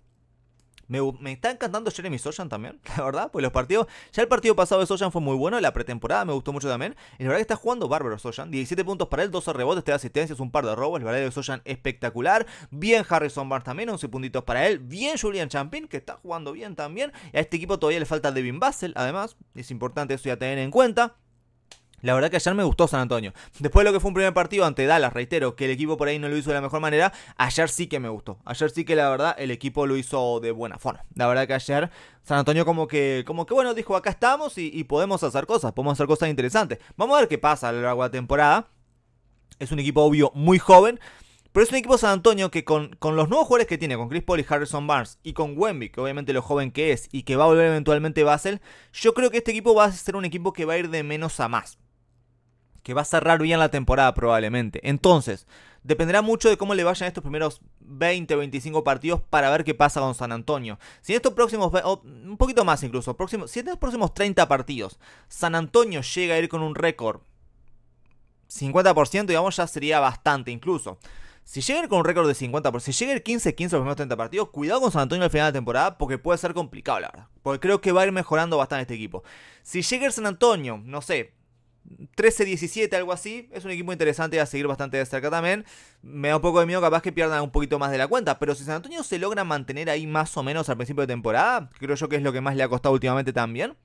Speaker 1: me, está encantando Jeremy Soyan también, la verdad, pues los partidos, ya el partido pasado de Sojan fue muy bueno, la pretemporada me gustó mucho también, y la verdad que está jugando bárbaro Soyan. 17 puntos para él, 12 rebotes, 3 asistencias, un par de robos, la verdad que Soyan espectacular, bien Harrison Barnes también, 11 puntitos para él, bien Julian Champin, que está jugando bien también, a este equipo todavía le falta Devin Basel, además, es importante eso ya tener en cuenta, la verdad que ayer me gustó San Antonio. Después de lo que fue un primer partido ante Dallas, reitero, que el equipo por ahí no lo hizo de la mejor manera, ayer sí que me gustó. Ayer sí que la verdad el equipo lo hizo de buena forma. La verdad que ayer San Antonio como que, como que bueno, dijo acá estamos y, podemos hacer cosas, podemos hacer cosas interesantes. Vamos a ver qué pasa a lo largo de la temporada. Es un equipo obvio muy joven. Pero es un equipo San Antonio que con, con, los nuevos jugadores que tiene, con Chris Paul y Harrison Barnes, y con Wemby, que obviamente lo joven que es, y que va a volver eventualmente Basel, yo creo que este equipo va a ser un equipo que va a ir de menos a más que va a cerrar bien la temporada probablemente. Entonces, dependerá mucho de cómo le vayan estos primeros 20, 25 partidos para ver qué pasa con San Antonio. Si en estos próximos, un poquito más incluso, si en estos próximos 30 partidos San Antonio llega a ir con un récord 50%, digamos, ya sería bastante incluso. Si llega con un récord de 50%, si llega el 15-15 los primeros 30 partidos, cuidado con San Antonio al final de la temporada porque puede ser complicado, la verdad. Porque creo que va a ir mejorando bastante este equipo. Si llega el San Antonio, no sé, 13-17, algo así. Es un equipo interesante a seguir bastante de cerca también. Me da un poco de miedo capaz que pierdan un poquito más de la cuenta. Pero si San Antonio se logra mantener ahí más o menos al principio de temporada, creo yo que es lo que más le ha costado últimamente también.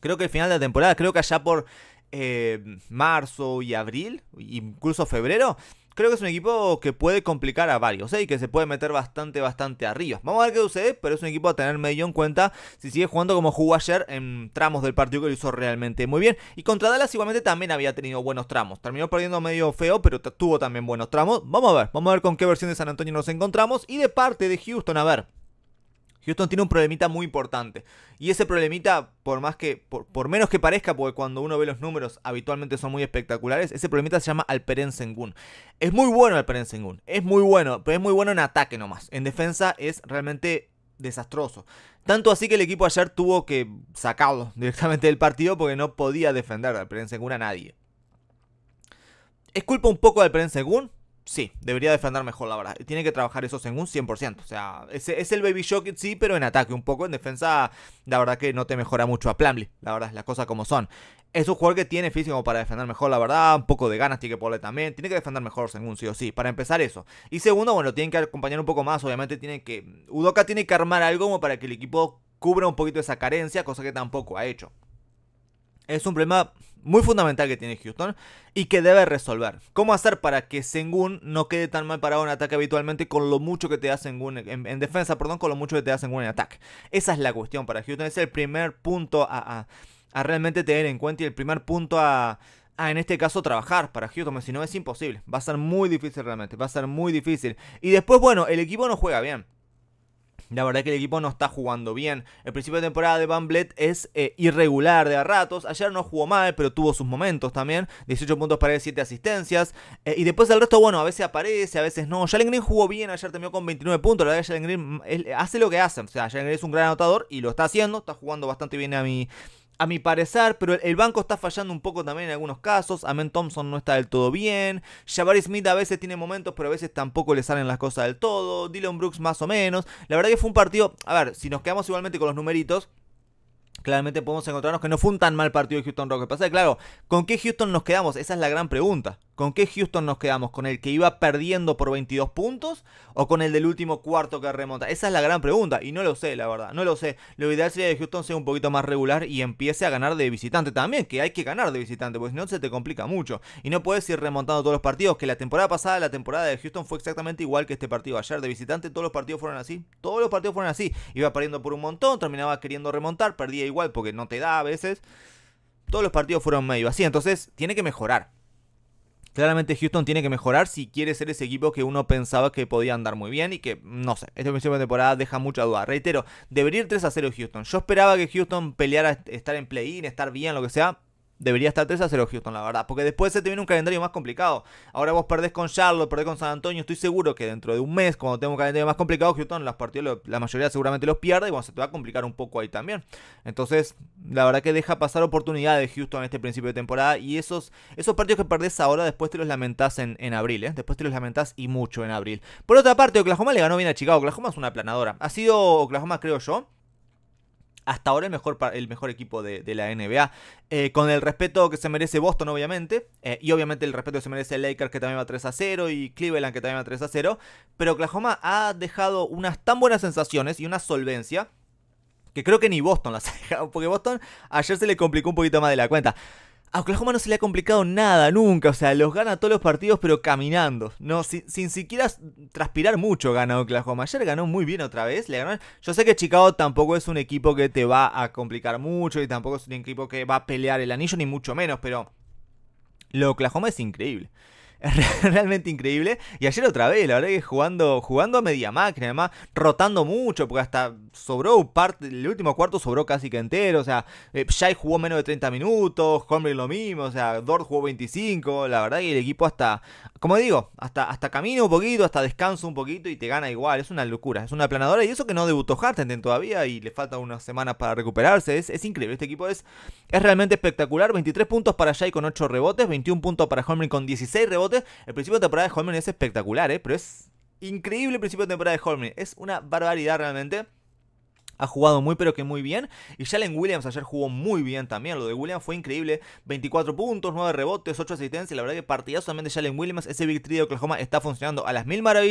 Speaker 1: Creo que el final de la temporada, creo que allá por eh, marzo y abril, incluso febrero, creo que es un equipo que puede complicar a varios ¿eh? y que se puede meter bastante, bastante arriba. Vamos a ver qué sucede, pero es un equipo a tener medio en cuenta si sigue jugando como jugó ayer en tramos del partido que lo hizo realmente muy bien. Y contra Dallas igualmente también había tenido buenos tramos. Terminó perdiendo medio feo, pero tuvo también buenos tramos. Vamos a ver, vamos a ver con qué versión de San Antonio nos encontramos y de parte de Houston, a ver. Houston tiene un problemita muy importante. Y ese problemita, por más que, por, menos que parezca, porque cuando uno ve los números habitualmente son muy espectaculares, ese problemita se llama Alperen Sengun. Es muy bueno Alperen Sengun, es muy bueno, pero es muy bueno en ataque nomás. En defensa es realmente desastroso. Tanto así que el equipo ayer tuvo que sacarlo directamente del partido porque no podía defender a Alperen Sengun a nadie. Es culpa un poco de Alperen Sengun, sí, debería defender mejor, la verdad. Tiene que trabajar eso en un 100%. O sea, es, el baby shock, sí, pero en ataque un poco. En defensa, la verdad que no te mejora mucho a Plumlee. La verdad, las cosas como son. Es un jugador que tiene físico para defender mejor, la verdad. Un poco de ganas tiene que ponerle también. Tiene que defender mejor según sí o sí. Para empezar eso. Y segundo, bueno, tienen que acompañar un poco más. Obviamente tiene que... Udoka tiene que armar algo como para que el equipo cubra un poquito esa carencia, cosa que tampoco ha hecho. Es un problema muy fundamental que tiene Houston y que debe resolver. ¿Cómo hacer para que Sengun no quede tan mal parado en ataque habitualmente con lo mucho que te da Sengun en, en defensa, perdón, con lo mucho que te da Sengun en ataque? Esa es la cuestión para Houston, es el primer punto a, realmente tener en cuenta y el primer punto a en este caso trabajar para Houston, si no es imposible, va a ser muy difícil realmente, va a ser muy difícil. Y después, bueno, el equipo no juega bien. La verdad es que el equipo no está jugando bien. El principio de temporada de Van Bled es eh, irregular de a ratos. Ayer no jugó mal, pero tuvo sus momentos también. 18 puntos para 7 asistencias. Eh, y después el resto, bueno, a veces aparece, a veces no. Jalen Green jugó bien, ayer terminó con 29 puntos. La verdad, Jalen Green mm, hace lo que hace. O sea, Jalen Green es un gran anotador y lo está haciendo. Está jugando bastante bien a mi, a mi parecer, pero el banco está fallando un poco también en algunos casos. Amen Thompson no está del todo bien. Jabari Smith a veces tiene momentos, pero a veces tampoco le salen las cosas del todo. Dylan Brooks más o menos. La verdad que fue un partido. A ver, si nos quedamos igualmente con los numeritos. Claramente podemos encontrarnos que no fue un tan mal partido de Houston Rockets. Pasa claro, ¿con qué Houston nos quedamos? Esa es la gran pregunta. ¿Con qué Houston nos quedamos? ¿Con el que iba perdiendo por 22 puntos o con el del último cuarto que remonta? Esa es la gran pregunta y no lo sé, la verdad, no lo sé. Lo ideal sería que Houston sea un poquito más regular y empiece a ganar de visitante también, que hay que ganar de visitante, porque si no se te complica mucho. Y no puedes ir remontando todos los partidos, que la temporada pasada, la temporada de Houston fue exactamente igual que este partido ayer de visitante, todos los partidos fueron así, todos los partidos fueron así. Iba perdiendo por un montón, terminaba queriendo remontar, perdía igual porque no te da a veces. Todos los partidos fueron medio así, entonces tiene que mejorar Claramente Houston tiene que mejorar si quiere ser ese equipo que uno pensaba que podía andar muy bien y que, no sé, este principio de temporada deja mucha duda. Reitero, debería ir 3 a 0 Houston. Yo esperaba que Houston peleara estar en play-in, estar bien, lo que sea. Debería estar 3 a 0 Houston, la verdad. Porque después se te viene un calendario más complicado. Ahora vos perdés con Charlotte, perdés con San Antonio. Estoy seguro que dentro de un mes, cuando tengo un calendario más complicado, Houston los partidos, la mayoría seguramente los pierde. Y bueno, se te va a complicar un poco ahí también. Entonces, la verdad que deja pasar oportunidades Houston en este principio de temporada. Y esos, esos partidos que perdés ahora, después te los lamentás en, abril. ¿eh? Después te los lamentás y mucho en abril. Por otra parte, Oklahoma le ganó bien a Chicago. Oklahoma es una planadora Ha sido Oklahoma, creo yo hasta ahora el mejor, el mejor equipo de, la NBA. Eh, con el respeto que se merece Boston, obviamente. Eh, y obviamente el respeto que se merece Lakers, que también va 3 a 0. Y Cleveland, que también va 3 a 0. Pero Oklahoma ha dejado unas tan buenas sensaciones y una solvencia. Que creo que ni Boston las ha dejado. Porque Boston ayer se le complicó un poquito más de la cuenta a Oklahoma no se le ha complicado nada nunca. O sea, los gana todos los partidos, pero caminando. No, sin, siquiera transpirar mucho gana Oklahoma. Ayer ganó muy bien otra vez. Yo sé que Chicago tampoco es un equipo que te va a complicar mucho y tampoco es un equipo que va a pelear el anillo, ni mucho menos, pero lo Oklahoma es increíble es realmente increíble. Y ayer otra vez, la verdad que jugando, jugando a media máquina, además, rotando mucho, porque hasta sobró parte, el último cuarto sobró casi que entero. O sea, Shai eh, jugó menos de 30 minutos, Holmgren lo mismo, o sea, Dort jugó 25. La verdad que el equipo hasta, como digo, hasta, hasta camina un poquito, hasta descansa un poquito y te gana igual. Es una locura, es una aplanadora. Y eso que no debutó Hartenden todavía y le faltan unas semanas para recuperarse. Es, increíble, este equipo es, es realmente espectacular. 23 puntos para Shai con 8 rebotes, 21 puntos para Holmgren con 16 rebotes. El principio de temporada de Holmen es espectacular, ¿eh? pero es increíble el principio de temporada de Holmen Es una barbaridad realmente ha jugado muy pero que muy bien. Y Jalen Williams ayer jugó muy bien también. Lo de Williams fue increíble. 24 puntos, 9 rebotes, 8 asistencias. La verdad que partidazo también de Jalen Williams. Ese Big de Oklahoma está funcionando a las mil maravillas.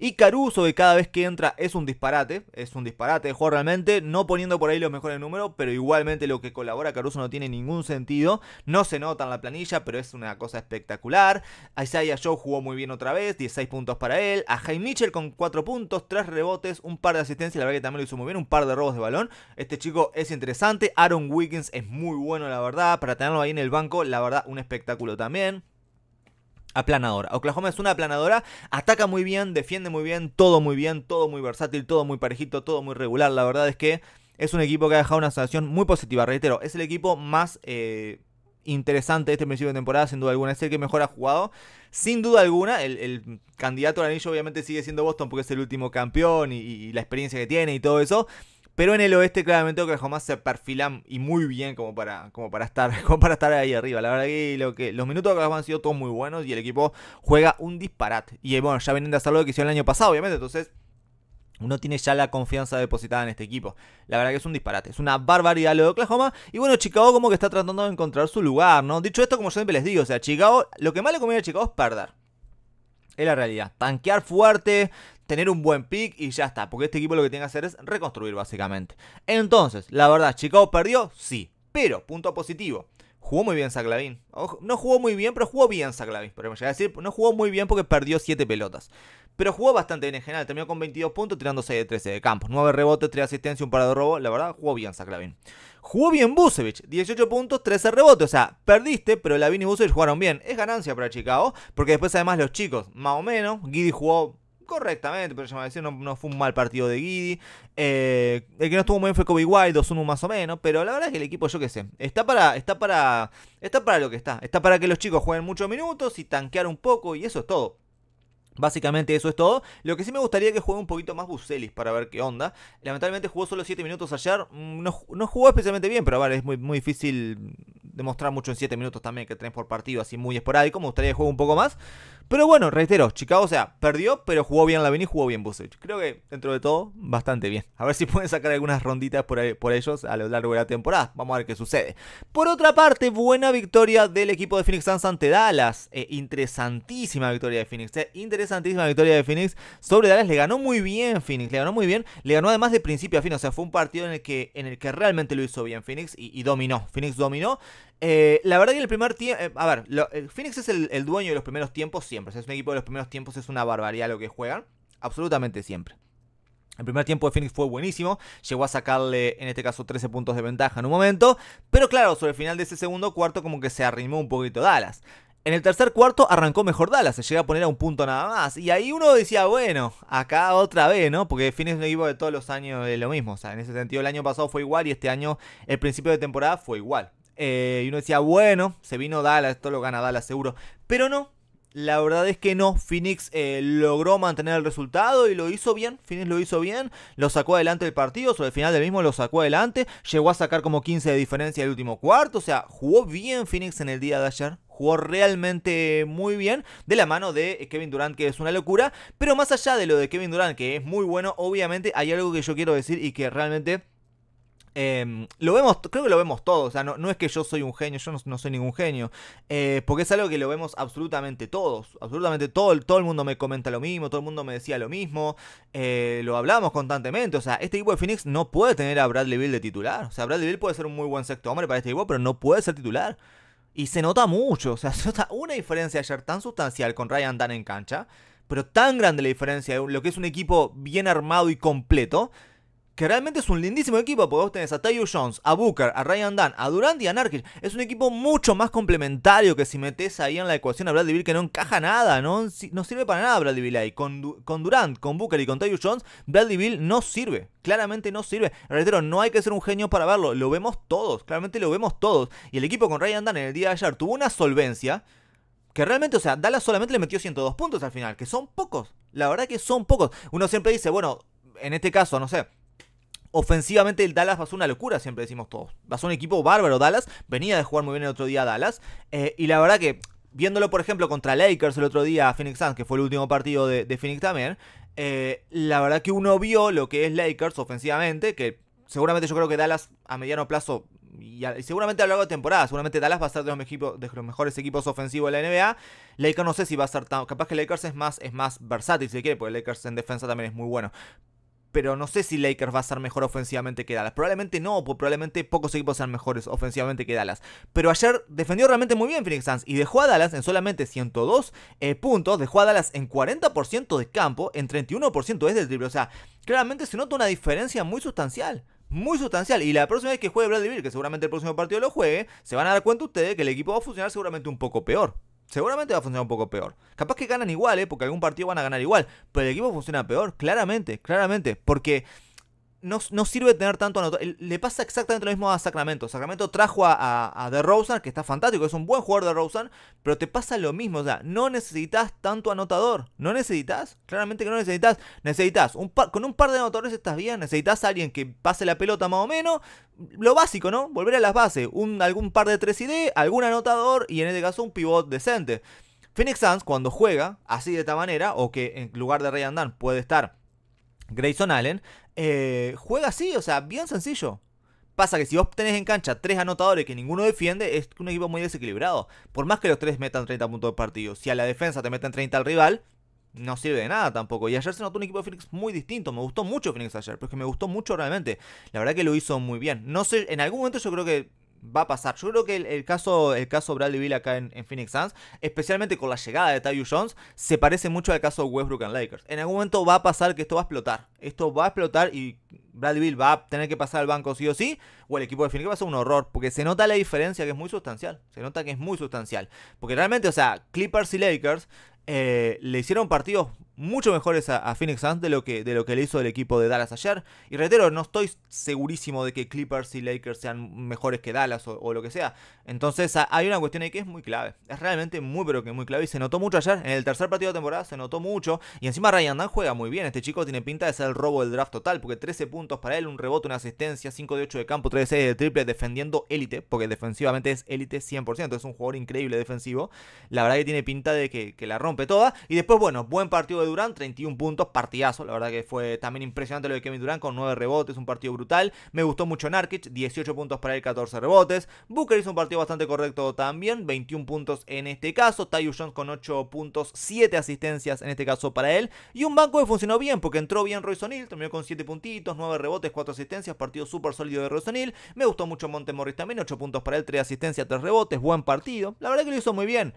Speaker 1: Y Caruso De cada vez que entra es un disparate. Es un disparate de juego realmente. No poniendo por ahí los mejores números. Pero igualmente lo que colabora Caruso no tiene ningún sentido. No se nota en la planilla, pero es una cosa espectacular. Isaiah Joe jugó muy bien otra vez. 16 puntos para él. A Jaime Mitchell con 4 puntos, 3 rebotes, un par de asistencias. La verdad que también lo hizo muy bien. Un par de robos de balón. Este chico es interesante. Aaron Wiggins es muy bueno, la verdad. Para tenerlo ahí en el banco, la verdad, un espectáculo también aplanadora. Oklahoma es una aplanadora, ataca muy bien, defiende muy bien, todo muy bien, todo muy versátil, todo muy parejito, todo muy regular. La verdad es que es un equipo que ha dejado una sensación muy positiva. Reitero, es el equipo más eh, interesante de este principio de temporada, sin duda alguna. Es el que mejor ha jugado. Sin duda alguna, el, candidato al anillo obviamente sigue siendo Boston porque es el último campeón y la experiencia que tiene y todo eso. Pero en el oeste, claramente, Oklahoma se perfila y muy bien como para, como para, estar, para estar ahí arriba. La verdad que, los minutos de Oklahoma han sido todos muy buenos y el equipo juega un disparate. Y eh, bueno, ya vienen de hacer lo que hicieron el año pasado, obviamente. Entonces, uno tiene ya la confianza depositada en este equipo. La verdad que es un disparate, es una barbaridad lo de Oklahoma. Y bueno, Chicago como que está tratando de encontrar su lugar, ¿no? Dicho esto, como yo siempre les digo, o sea, Chicago, lo que más le conviene a Chicago es perder. Es la realidad. Tanquear fuerte, tener un buen pick y ya está. Porque este equipo lo que tiene que hacer es reconstruir básicamente. Entonces, la verdad, Chicago perdió, sí. Pero, punto positivo. Jugó muy bien Saclavin. No jugó muy bien, pero jugó bien Saclavin. Pero me llega a decir, no jugó muy bien porque perdió 7 pelotas. Pero jugó bastante bien en general. Terminó con 22 puntos, tirando 6 de 13 de campo. 9 rebotes, 3 asistencias, un par de robo. La verdad, jugó bien Saclavin. Jugó bien Busevich, 18 puntos, 13 rebotes. O sea, perdiste, pero Lavin y Busevich jugaron bien. Es ganancia para Chicago, porque después además los chicos, más o menos, Giddy jugó correctamente, pero ya me decía, no, no fue un mal partido de Giddy. Eh, el que no estuvo muy bien fue Kobe White, 2-1 más o menos, pero la verdad es que el equipo, yo qué sé, está para, está para, está para lo que está. Está para que los chicos jueguen muchos minutos y tanquear un poco, y eso es todo. Básicamente eso es todo. Lo que sí me gustaría que juegue un poquito más Bucelis para ver qué onda. Lamentablemente jugó solo 7 minutos ayer. Mm, no, jugó especialmente bien, pero vale, es muy, muy difícil demostrar mucho en 7 minutos también que tres por partido, así muy esporádico. Me gustaría que juegue un poco más. Pero bueno, reitero, Chicago, o sea, perdió, pero jugó bien la y jugó bien Busevich. Creo que dentro de todo, bastante bien. A ver si pueden sacar algunas ronditas por, por ellos a lo largo de la temporada. Vamos a ver qué sucede. Por otra parte, buena victoria del equipo de Phoenix Suns ante Dallas. Eh, interesantísima victoria de Phoenix. Eh. interesantísima victoria de Phoenix sobre Dallas. Le ganó muy bien Phoenix. Le ganó muy bien. Le ganó además de principio a fin. O sea, fue un partido en el que, en el que realmente lo hizo bien Phoenix y, y dominó. Phoenix dominó. Eh, la verdad que el primer tiempo. Eh, a ver, eh, Phoenix es el, dueño de los primeros tiempos siempre. es un equipo de los primeros tiempos, es una barbaridad lo que juegan. Absolutamente siempre. El primer tiempo de Phoenix fue buenísimo, llegó a sacarle en este caso 13 puntos de ventaja en un momento, pero claro, sobre el final de ese segundo cuarto como que se arrimó un poquito Dallas. En el tercer cuarto arrancó mejor Dallas, se llega a poner a un punto nada más. Y ahí uno decía, bueno, acá otra vez, ¿no? Porque Phoenix no iba de todos los años de lo mismo. O sea, en ese sentido el año pasado fue igual y este año el principio de temporada fue igual. Eh, y uno decía, bueno, se vino Dallas, esto lo gana Dallas seguro. Pero no, la verdad es que no, Phoenix eh, logró mantener el resultado y lo hizo bien. Phoenix lo hizo bien, lo sacó adelante el partido, sobre el final del mismo lo sacó adelante. Llegó a sacar como 15 de diferencia el último cuarto, o sea, jugó bien Phoenix en el día de ayer. Jugó realmente muy bien de la mano de Kevin Durant, que es una locura. Pero más allá de lo de Kevin Durant, que es muy bueno, obviamente hay algo que yo quiero decir y que realmente Em, lo vemos, creo que lo vemos todos. O sea, no, es que yo soy un genio, yo no, soy ningún genio. Eh, porque es algo que lo vemos absolutamente todos. Absolutamente todo, todo el mundo me comenta lo mismo, todo el mundo me decía lo mismo. Eh, lo hablamos constantemente. O sea, este equipo de Phoenix no puede tener a Bradley Bill de titular. O sea, Bradley Bill puede ser un muy buen sexto hombre para este equipo, pero no puede ser titular. Y se nota mucho. O sea, se nota una diferencia ayer tan sustancial con Ryan Dunn en cancha. Pero tan grande la diferencia de lo que es un equipo bien armado y completo que realmente es un lindísimo equipo, porque vos tenés a Tayo Jones, a Booker, a Ryan Dunn, a Durant y a Narkic. Es un equipo mucho más complementario que si metes ahí en la ecuación a Bradley Bill que no encaja nada, no, no sirve para nada Bradley Bill ahí. Con, con Durant, con Booker y con Tayo Jones, Bradley Bill no sirve, claramente no sirve. Reitero, no hay que ser un genio para verlo, lo vemos todos, claramente lo vemos todos. Y el equipo con Ryan Dunn en el día de ayer tuvo una solvencia que realmente, o sea, Dallas solamente le metió 102 puntos al final, que son pocos, la verdad que son pocos. Uno siempre dice, bueno, en este caso, no sé, Ofensivamente el Dallas ser una locura, siempre decimos todos. ser un equipo bárbaro Dallas, venía de jugar muy bien el otro día Dallas. Eh, y la verdad que, viéndolo por ejemplo contra Lakers el otro día, Phoenix Suns, que fue el último partido de, Phoenix también, eh, la verdad que uno vio lo que es Lakers ofensivamente, que seguramente yo creo que Dallas a mediano plazo y, seguramente a lo largo de temporada, seguramente Dallas va a ser de los, mejores equipos ofensivos de la NBA. Lakers no sé si va a ser tan. Capaz que Lakers es más, es más versátil, si quiere, porque Lakers en defensa también es muy bueno pero no sé si Lakers va a ser mejor ofensivamente que Dallas. Probablemente no, pues probablemente pocos equipos sean mejores ofensivamente que Dallas. Pero ayer defendió realmente muy bien Phoenix Suns y dejó a Dallas en solamente 102 eh, puntos, dejó a Dallas en 40% de campo, en 31% es el triple. O sea, claramente se nota una diferencia muy sustancial muy sustancial. Y la próxima vez que juegue Bradley Beal que seguramente el próximo partido lo juegue, se van a dar cuenta ustedes que el equipo va a funcionar seguramente un poco peor seguramente va a funcionar un poco peor. Capaz que ganan igual, ¿eh? porque algún partido van a ganar igual, pero el equipo funciona peor, claramente, claramente, porque no, no, sirve tener tanto anotador. Le pasa exactamente lo mismo a Sacramento. Sacramento trajo a, a, a que está fantástico, es un buen jugador de Rosen, pero te pasa lo mismo. O sea, no necesitas tanto anotador. ¿No necesitas? Claramente que no necesitas. Necesitas, un con un par de anotadores estás bien, necesitas a alguien que pase la pelota más o menos. Lo básico, ¿no? Volver a las bases. Un, algún par de 3 d algún anotador y en este caso un pivot decente. Phoenix Suns cuando juega así de esta manera, o que en lugar de Ray Andan puede estar Grayson Allen, eh, juega así, o sea, bien sencillo. Pasa que si vos tenés en cancha tres anotadores que ninguno defiende, es un equipo muy desequilibrado. Por más que los tres metan 30 puntos de partido, si a la defensa te meten 30 al rival, no sirve de nada tampoco. Y ayer se notó un equipo de Phoenix muy distinto. Me gustó mucho Phoenix ayer, Pero que me gustó mucho realmente. La verdad que lo hizo muy bien. No sé, en algún momento yo creo que va a pasar. Yo creo que el, caso, el caso Bradley Bill acá en, Phoenix Suns, especialmente con la llegada de Tyus Jones, se parece mucho al caso Westbrook en Lakers. En algún momento va a pasar que esto va a explotar. Esto va a explotar y Bradley Bill va a tener que pasar al banco sí o sí, o el equipo de Phoenix va a ser un horror, porque se nota la diferencia que es muy sustancial. Se nota que es muy sustancial. Porque realmente, o sea, Clippers y Lakers eh, le hicieron partidos mucho mejores a, Phoenix Suns de lo, que, de lo que le hizo el equipo de Dallas ayer. Y reitero, no estoy segurísimo de que Clippers y Lakers sean mejores que Dallas o, lo que sea. Entonces hay una cuestión ahí que es muy clave. Es realmente muy pero que muy clave y se notó mucho ayer. En el tercer partido de temporada se notó mucho. Y encima Ryan Dunn juega muy bien. Este chico tiene pinta de ser el robo del draft total. Porque 13 puntos para él, un rebote, una asistencia, 5 de 8 de campo, 3 de 6 de triple, defendiendo élite. Porque defensivamente es élite 100%. Es un jugador increíble defensivo. La verdad que tiene pinta de que, que la rompe toda. Y después, bueno, buen partido de Durán, 31 puntos, partidazo. La verdad que fue también impresionante lo de Kevin Durán con 9 rebotes, un partido brutal. Me gustó mucho Narkic, 18 puntos para él, 14 rebotes. Booker hizo un partido bastante correcto también, 21 puntos en este caso. Taiu Jones con 8 puntos, 7 asistencias en este caso para él. Y un banco que funcionó bien porque entró bien Royce O'Neill, terminó con 7 puntitos, 9 rebotes, 4 asistencias, partido súper sólido de Royce O'Neill. Me gustó mucho Montemorris también, 8 puntos para él, 3 asistencias, 3 rebotes, buen partido. La verdad que lo hizo muy bien.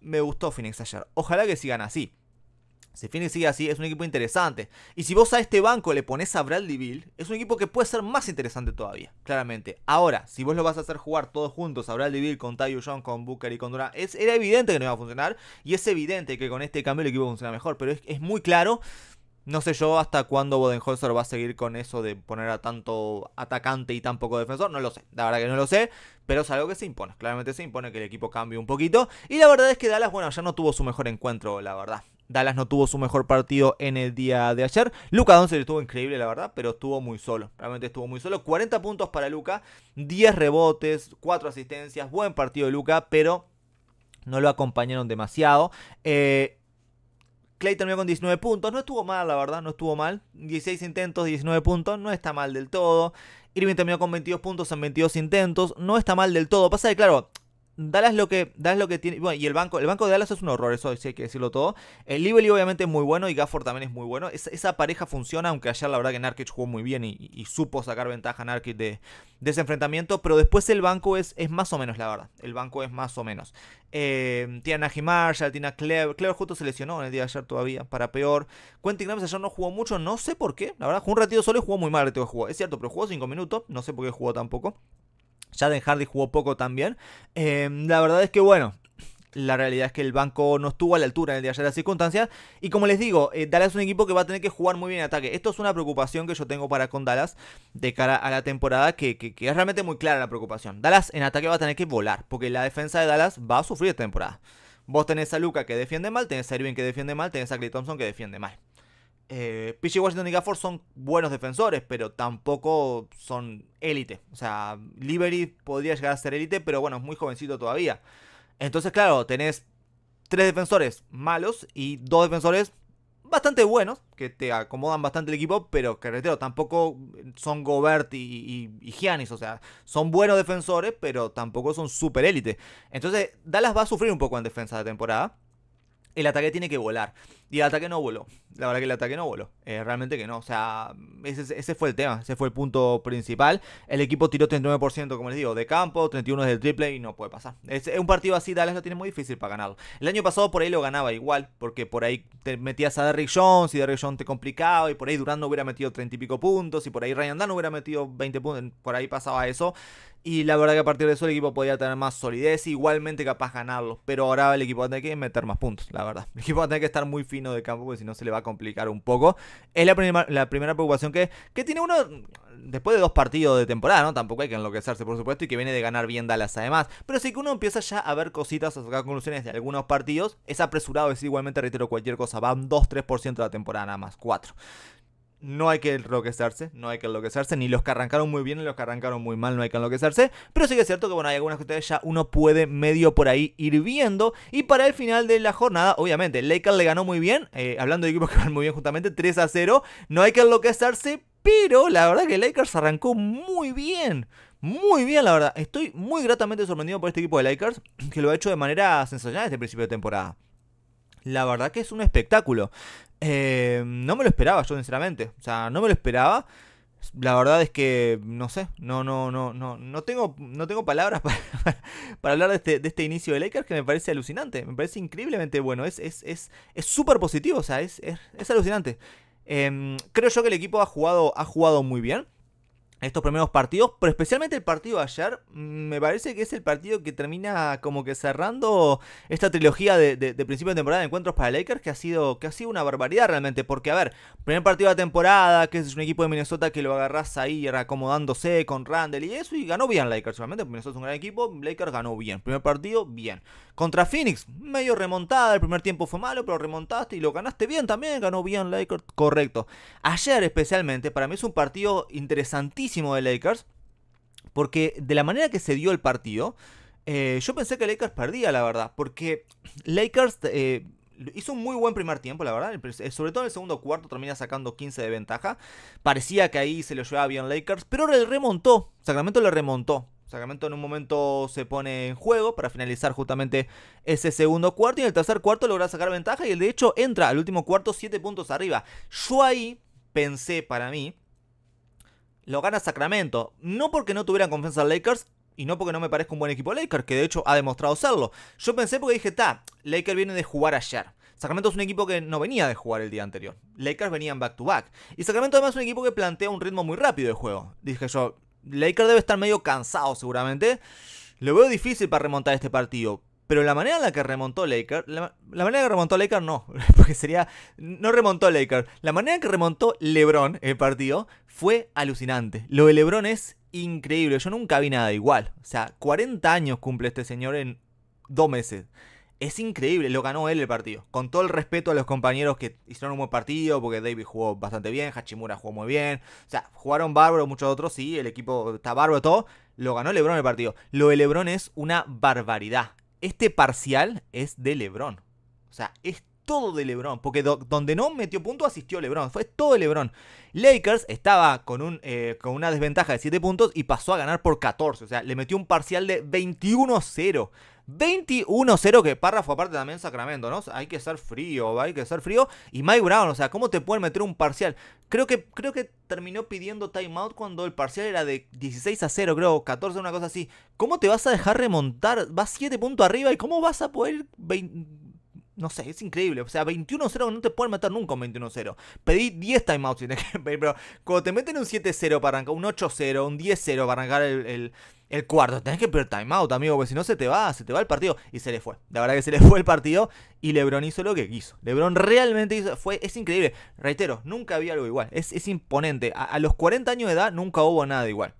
Speaker 1: Me gustó Phoenix ayer. Ojalá que sigan así. Si Phoenix sigue así, es un equipo interesante. Y si vos a este banco le pones a Bradley Bill, es un equipo que puede ser más interesante todavía, claramente. Ahora, si vos lo vas a hacer jugar todos juntos a Bradley Bill con Tayo John, con Booker y con Durant, era evidente que no iba a funcionar. Y es evidente que con este cambio el equipo funciona mejor. Pero es, es muy claro no sé yo hasta cuándo Bodenholzer va a seguir con eso de poner a tanto atacante y tan poco defensor. No lo sé. La verdad que no lo sé. Pero es algo que se impone. Claramente se impone que el equipo cambie un poquito. Y la verdad es que Dallas, bueno, ya no tuvo su mejor encuentro, la verdad. Dallas no tuvo su mejor partido en el día de ayer. Luca Doncic estuvo increíble, la verdad, pero estuvo muy solo. Realmente estuvo muy solo. 40 puntos para Luca, 10 rebotes, 4 asistencias. Buen partido de Luca, pero no lo acompañaron demasiado. Clay eh, terminó con 19 puntos. No estuvo mal, la verdad, no estuvo mal. 16 intentos, 19 puntos. No está mal del todo. Irving terminó con 22 puntos en 22 intentos. No está mal del todo. Pasa de claro, Dallas lo que lo que tiene, bueno, y el banco, el banco de Dallas es un horror, eso sí hay que decirlo todo. El Lively obviamente es muy bueno y Gafford también es muy bueno. esa pareja funciona, aunque ayer la verdad que Narkic jugó muy bien y, supo sacar ventaja a de, de ese enfrentamiento, pero después el banco es, más o menos, la verdad. El banco es más o menos. Eh, tiene a Marshall, tiene a Clever. Clever justo se lesionó en el día de ayer todavía, para peor. Quentin Grimes ayer no jugó mucho, no sé por qué, la verdad. Jugó un ratito solo y jugó muy mal el Es cierto, pero jugó 5 minutos, no sé por qué jugó tampoco. Jaden Hardy jugó poco también. Em, la verdad es que bueno, la realidad es que el banco no estuvo a la altura en el día de ayer las circunstancias. Y como les digo, eh, Dallas es un equipo que va a tener que jugar muy bien en ataque. Esto es una preocupación que yo tengo para con Dallas de cara a la temporada, que, es realmente muy clara la preocupación. Dallas en ataque va a tener que volar, porque la defensa de Dallas va a sufrir temporada. Vos tenés a Luca que defiende mal, tenés a Irving que defiende mal, tenés a Clay Thompson que defiende mal. Eh, PG Washington y Gafford son buenos defensores, pero tampoco son élite. O sea, Liberty podría llegar a ser élite, pero bueno, es muy jovencito todavía. Entonces, claro, tenés tres defensores malos y dos defensores bastante buenos, que te acomodan bastante el equipo, pero que tampoco son Gobert y, Giannis, o sea, son buenos defensores, pero tampoco son super élite. Entonces, Dallas va a sufrir un poco en defensa de temporada. El ataque tiene que volar. Y el ataque no voló. La verdad que el ataque no voló. Eh, realmente que no. O sea, ese, fue el tema. Ese fue el punto principal. El equipo tiró 39%, como les digo, de campo, 31% del triple y no puede pasar. Es, un partido así, Dallas lo tiene muy difícil para ganarlo. El año pasado por ahí lo ganaba igual, porque por ahí te metías a Derrick Jones y Derrick Jones te complicaba y por ahí Durant no hubiera metido 30 y pico puntos y por ahí Ryan No hubiera metido 20 puntos. Por ahí pasaba eso. Y la verdad que a partir de eso el equipo podía tener más solidez, igualmente capaz ganarlo. Pero ahora el equipo va a tener que meter más puntos, la verdad. El equipo va a tener que estar muy de campo, porque si no se le va a complicar un poco. Es la, la primera preocupación que, tiene uno después de dos partidos de temporada, ¿no? Tampoco hay que enloquecerse, por supuesto, y que viene de ganar bien Dallas además. Pero sí que uno empieza ya a ver cositas, a sacar conclusiones de algunos partidos, es apresurado, es igualmente, reitero, cualquier cosa. un 2-3% de la temporada, nada más, 4 no hay que enloquecerse, no hay que enloquecerse, ni los que arrancaron muy bien ni los que arrancaron muy mal, no hay que enloquecerse, pero sí que es cierto que bueno, hay algunas que ustedes ya uno puede medio por ahí ir viendo, y para el final de la jornada, obviamente, Lakers le ganó muy bien, eh, hablando de equipos que van muy bien justamente, 3 a 0, no hay que enloquecerse, pero la verdad que Lakers arrancó muy bien, muy bien, la verdad. Estoy muy gratamente sorprendido por este equipo de Lakers, que lo ha hecho de manera sensacional desde el principio de temporada. La verdad que es un espectáculo. Eh, no me lo esperaba yo, sinceramente. O sea, no me lo esperaba. La verdad es que no sé, no, no, no, no, no tengo, no tengo palabras para, para hablar de este, de este inicio de Lakers que me parece alucinante, me parece increíblemente bueno, es súper es, es, positivo, o sea, es, es, alucinante. Em, creo yo que el equipo ha jugado, ha jugado muy bien estos primeros partidos, pero especialmente el partido de ayer, me parece que es el partido que termina como que cerrando esta trilogía de, de, principio de temporada de encuentros para Lakers, que ha sido que ha sido una barbaridad realmente, porque a ver, primer partido de la temporada, que es un equipo de Minnesota que lo agarras ahí acomodándose con Randall y eso, y ganó bien Lakers, realmente, Minnesota es un gran equipo, Lakers ganó bien, primer partido, bien. Contra Phoenix, medio remontada, el primer tiempo fue malo, pero remontaste y lo ganaste bien también, ganó bien Lakers, correcto. Ayer especialmente, para mí es un partido interesantísimo de Lakers. Porque de la manera que se dio el partido, eh, yo pensé que Lakers perdía, la verdad. Porque Lakers eh, hizo un muy buen primer tiempo, la verdad. Sobre todo en el segundo cuarto termina sacando 15 de ventaja. Parecía que ahí se lo llevaba bien Lakers, pero le remontó. Sacramento le remontó. Sacramento en un momento se pone en juego para finalizar justamente ese segundo cuarto. Y en el tercer cuarto logra sacar ventaja. Y el de hecho entra al último cuarto 7 puntos arriba. Yo ahí pensé para mí lo gana Sacramento. No porque no tuvieran confianza en Lakers. Y no porque no me parezca un buen equipo Lakers, que de hecho ha demostrado serlo. Yo pensé porque dije, ta, Lakers viene de jugar ayer. Sacramento es un equipo que no venía de jugar el día anterior. Lakers venían back to back. Y Sacramento además es un equipo que plantea un ritmo muy rápido de juego. Dije yo, Lakers debe estar medio cansado seguramente. Lo veo difícil para remontar este partido. Pero la manera en la que remontó Laker, la, manera en la que remontó Laker no, porque sería, no remontó Laker, la manera en que remontó Lebron el partido fue alucinante. Lo de Lebron es increíble, yo nunca vi nada igual. O sea, 40 años cumple este señor en dos meses. Es increíble, lo ganó él el partido. Con todo el respeto a los compañeros que hicieron un buen partido, porque David jugó bastante bien, Hachimura jugó muy bien. O sea, jugaron bárbaro, muchos otros, sí, el equipo está bárbaro, todo. Lo ganó Lebron el partido. Lo de Lebron es una barbaridad este parcial es de Lebron. O sea, es todo de Lebron. Porque donde no metió punto asistió Lebron. Fue todo de Lebron. Lakers estaba con, un, eh, con una desventaja de 7 puntos y pasó a ganar por 14. O sea, le metió un parcial de 21-0 21-0, que párrafo aparte también Sacramento, ¿no? Hay que ser frío, hay que ser frío. Y Mike Brown, o sea, ¿cómo te pueden meter un parcial? Creo que, creo que terminó pidiendo timeout cuando el parcial era de 16 a 0, creo, 14, una cosa así. ¿Cómo te vas a dejar remontar? Vas 7 puntos arriba y ¿cómo vas a poder... No sé, es increíble. O sea, 21-0 no te pueden meter nunca un 21-0. Pedí 10 timeouts, pero cuando te meten un 7-0 para arrancar, un 8-0, un 10-0 para arrancar el, el el cuarto, tenés que pedir timeout, amigo, porque si no se te va, se te va el partido. Y se le fue. La verdad que se le fue el partido y LeBron hizo lo que quiso. LeBron realmente hizo, fue, es increíble. Reitero, nunca había algo igual. Es, imponente. A, los 40 años de edad nunca hubo nada igual.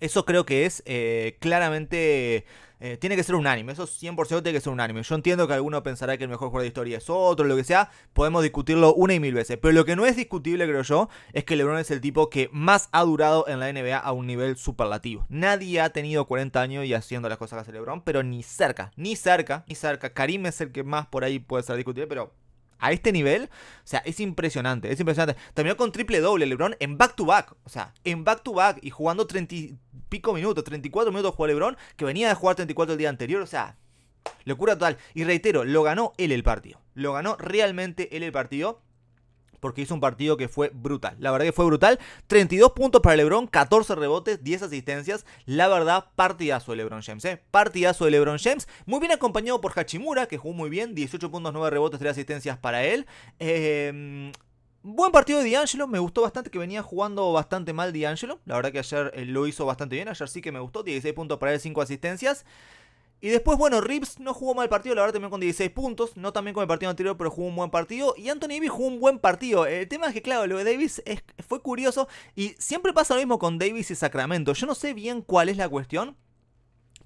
Speaker 1: Eso creo que es eh, claramente eh, tiene que ser unánime, eso 100% tiene que ser unánime Yo entiendo que alguno pensará que el mejor jugador de historia es otro, lo que sea, podemos discutirlo una y mil veces. Pero lo que no es discutible, creo yo, es que LeBron es el tipo que más ha durado en la NBA a un nivel superlativo. Nadie ha tenido 40 años y haciendo las cosas que hace LeBron, pero ni cerca, ni cerca, ni cerca. Karim es el que más por ahí puede ser discutible, pero a este nivel, o sea, es impresionante, es impresionante. Terminó con triple doble LeBron en back to back, o sea, en back to back y jugando 30, pico minutos, 34 minutos jugó LeBron, que venía de jugar 34 el día anterior, o sea, locura total. Y reitero, lo ganó él el partido. Lo ganó realmente él el partido. Porque hizo un partido que fue brutal. La verdad que fue brutal. 32 puntos para LeBron, 14 rebotes, 10 asistencias. La verdad, partidazo de LeBron James. ¿eh? Partidazo de LeBron James. Muy bien acompañado por Hachimura, que jugó muy bien. 18 puntos, 9 rebotes, 3 asistencias para él. Eh, Buen partido de D'Angelo, me gustó bastante que venía jugando bastante mal D'Angelo. La verdad que ayer eh, lo hizo bastante bien, ayer sí que me gustó, 16 puntos para él, 5 asistencias. Y después, bueno, Rips no jugó mal partido, la verdad también con 16 puntos, no también con el partido anterior, pero jugó un buen partido. Y Anthony Davis jugó un buen partido. El tema es que, claro, lo de Davis fue curioso y siempre pasa lo mismo con Davis y Sacramento. Yo no sé bien cuál es la cuestión.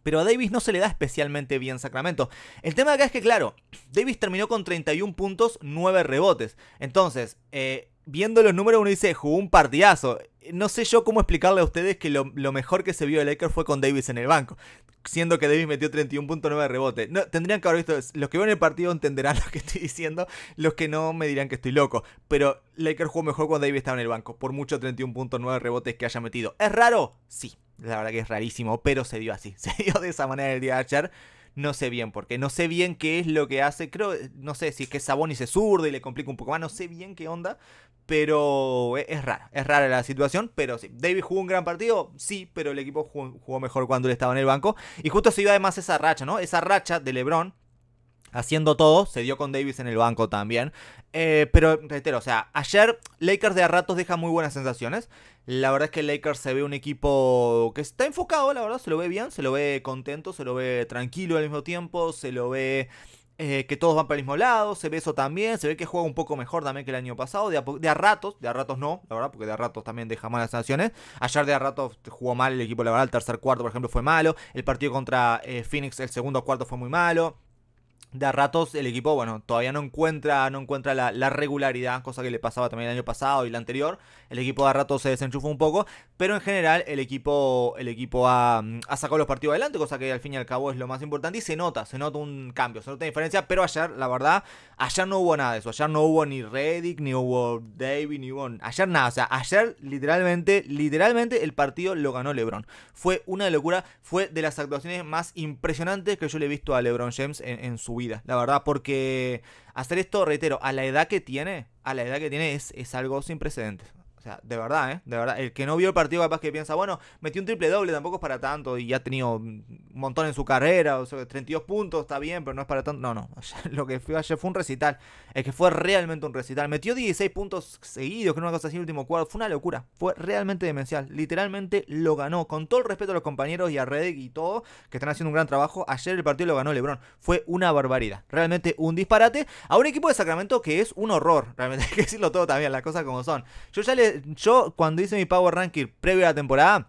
Speaker 1: Pero a Davis no se le da especialmente bien Sacramento. El tema acá es que, claro, Davis terminó con 31 puntos, 9 rebotes. Entonces, eh, viendo los números uno dice, jugó un partidazo. No sé yo cómo explicarle a ustedes que lo, mejor que se vio de Lakers fue con Davis en el banco. Siendo que Davis metió 31.9 rebote. No, tendrían que haber visto. Los que ven el partido entenderán lo que estoy diciendo. Los que no me dirán que estoy loco. Pero Lakers jugó mejor cuando Davis estaba en el banco. Por mucho 31.9 rebotes que haya metido. ¿Es raro? Sí. La verdad que es rarísimo, pero se dio así. Se dio de esa manera el día de ayer. No sé bien porque No sé bien qué es lo que hace. Creo, no sé si es que es Sabón y se zurda y le complica un poco más. No sé bien qué onda. Pero e-, es rara, es rara la situación, pero sí. Davis jugó un gran partido, sí, pero el equipo jugó, mejor cuando él estaba en el banco. Y justo se iba además esa racha, ¿no? Esa racha de Lebron, haciendo todo. Se dio con Davis en el banco también. Eh, pero reitero, o sea, ayer Lakers de a ratos deja muy buenas sensaciones. La verdad es que Lakers se ve un equipo que está enfocado, la verdad, se lo ve bien, se lo ve contento, se lo ve tranquilo al mismo tiempo, se lo ve eh, que todos van para el mismo lado, se ve eso también, se ve que juega un poco mejor también que el año pasado, de a, ratos, de a ratos no, la verdad, porque de a ratos también deja malas sanciones. Ayer de a ratos jugó mal el equipo, la verdad, el tercer cuarto, por ejemplo, fue malo, el partido contra eh, Phoenix, el segundo cuarto fue muy malo de a ratos el equipo, bueno, todavía no encuentra, no encuentra la, regularidad, cosa que le pasaba también el año pasado y el anterior. El equipo de a ratos se desenchufa un poco, pero en general el equipo, el equipo ha, sacado los partidos adelante, cosa que al fin y al cabo es lo más importante. Y se nota, se nota un cambio, se nota diferencia, pero ayer, la verdad, ayer no hubo nada de eso. Ayer no hubo ni Reddick, ni hubo David, ni hubo. Ayer nada, o sea, ayer literalmente, literalmente el partido lo ganó LeBron. Fue una locura, fue de las actuaciones más impresionantes que yo le he visto a LeBron James en su vida vida, la verdad, porque hacer esto, reitero, a la edad que tiene, a la edad que tiene es, es algo sin precedentes. O sea, de verdad, ¿eh? De verdad. El que no vio el partido capaz que piensa, bueno, metió un triple doble, tampoco es para tanto y ya ha tenido un montón en su carrera, o sea, 32 puntos, está bien, pero no es para tanto. No, no. lo que fue ayer fue un recital. Es que fue realmente un recital. Metió 16 puntos seguidos, que no una cosa así el último cuadro. Fue una locura. Fue realmente demencial. Literalmente lo ganó. Con todo el respeto a los compañeros y a Redick y todo, que están haciendo un gran trabajo. Ayer el partido lo ganó LeBron. Fue una barbaridad. Realmente un disparate a un equipo de Sacramento que es un horror. Realmente hay que decirlo todo también, las cosas como son. Yo ya le yo cuando hice mi Power Ranking previo a la temporada,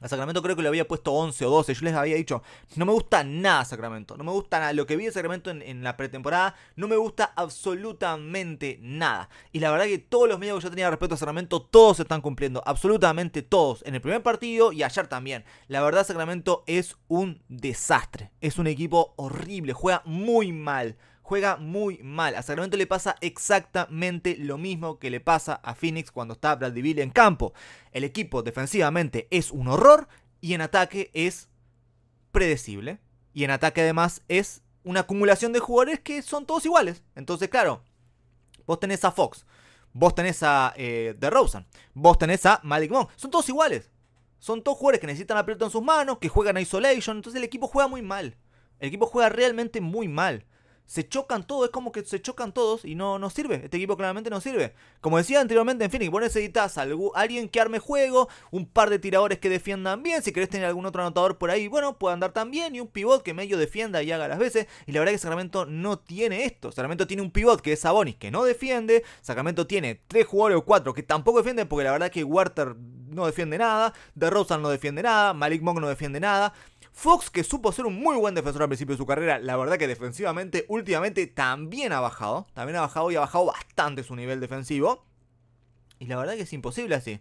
Speaker 1: a Sacramento creo que le había puesto 11 o 12. Yo les había dicho, no me gusta nada Sacramento. No me gusta nada. Lo que vi de Sacramento en, en la pretemporada no me gusta absolutamente nada. Y la verdad que todos los medios que yo tenía respecto a Sacramento, todos se están cumpliendo. Absolutamente todos. En el primer partido y ayer también. La verdad Sacramento es un desastre. Es un equipo horrible. Juega muy mal juega muy mal. A Sacramento le pasa exactamente lo mismo que le pasa a Phoenix cuando está Brad DeVille en campo. El equipo defensivamente es un horror y en ataque es predecible. Y en ataque además es una acumulación de jugadores que son todos iguales. Entonces, claro, vos tenés a Fox, vos tenés a eh, DeRozan, vos tenés a Malik Monk. Son todos iguales. Son todos jugadores que necesitan la en sus manos, que juegan a isolation. Entonces el equipo juega muy mal. El equipo juega realmente muy mal se chocan todos, es como que se chocan todos y no, no sirve. Este equipo claramente no sirve. Como decía anteriormente en Phoenix, vos necesitas a alguien que arme juego, un par de tiradores que defiendan bien. Si querés tener algún otro anotador por ahí, bueno, puede andar también. Y un pivot que medio defienda y haga las veces. Y la verdad que Sacramento no tiene esto. Sacramento tiene un pivot que es Sabonis, que no defiende. Sacramento tiene tres jugadores o cuatro que tampoco defienden, porque la verdad que Water no defiende nada. DeRozan no defiende nada. Malik Monk no defiende nada. Fox, que supo ser un muy buen defensor al principio de su carrera, la verdad que defensivamente últimamente también ha bajado, también ha bajado y ha bajado bastante su nivel defensivo. Y la verdad que es imposible así.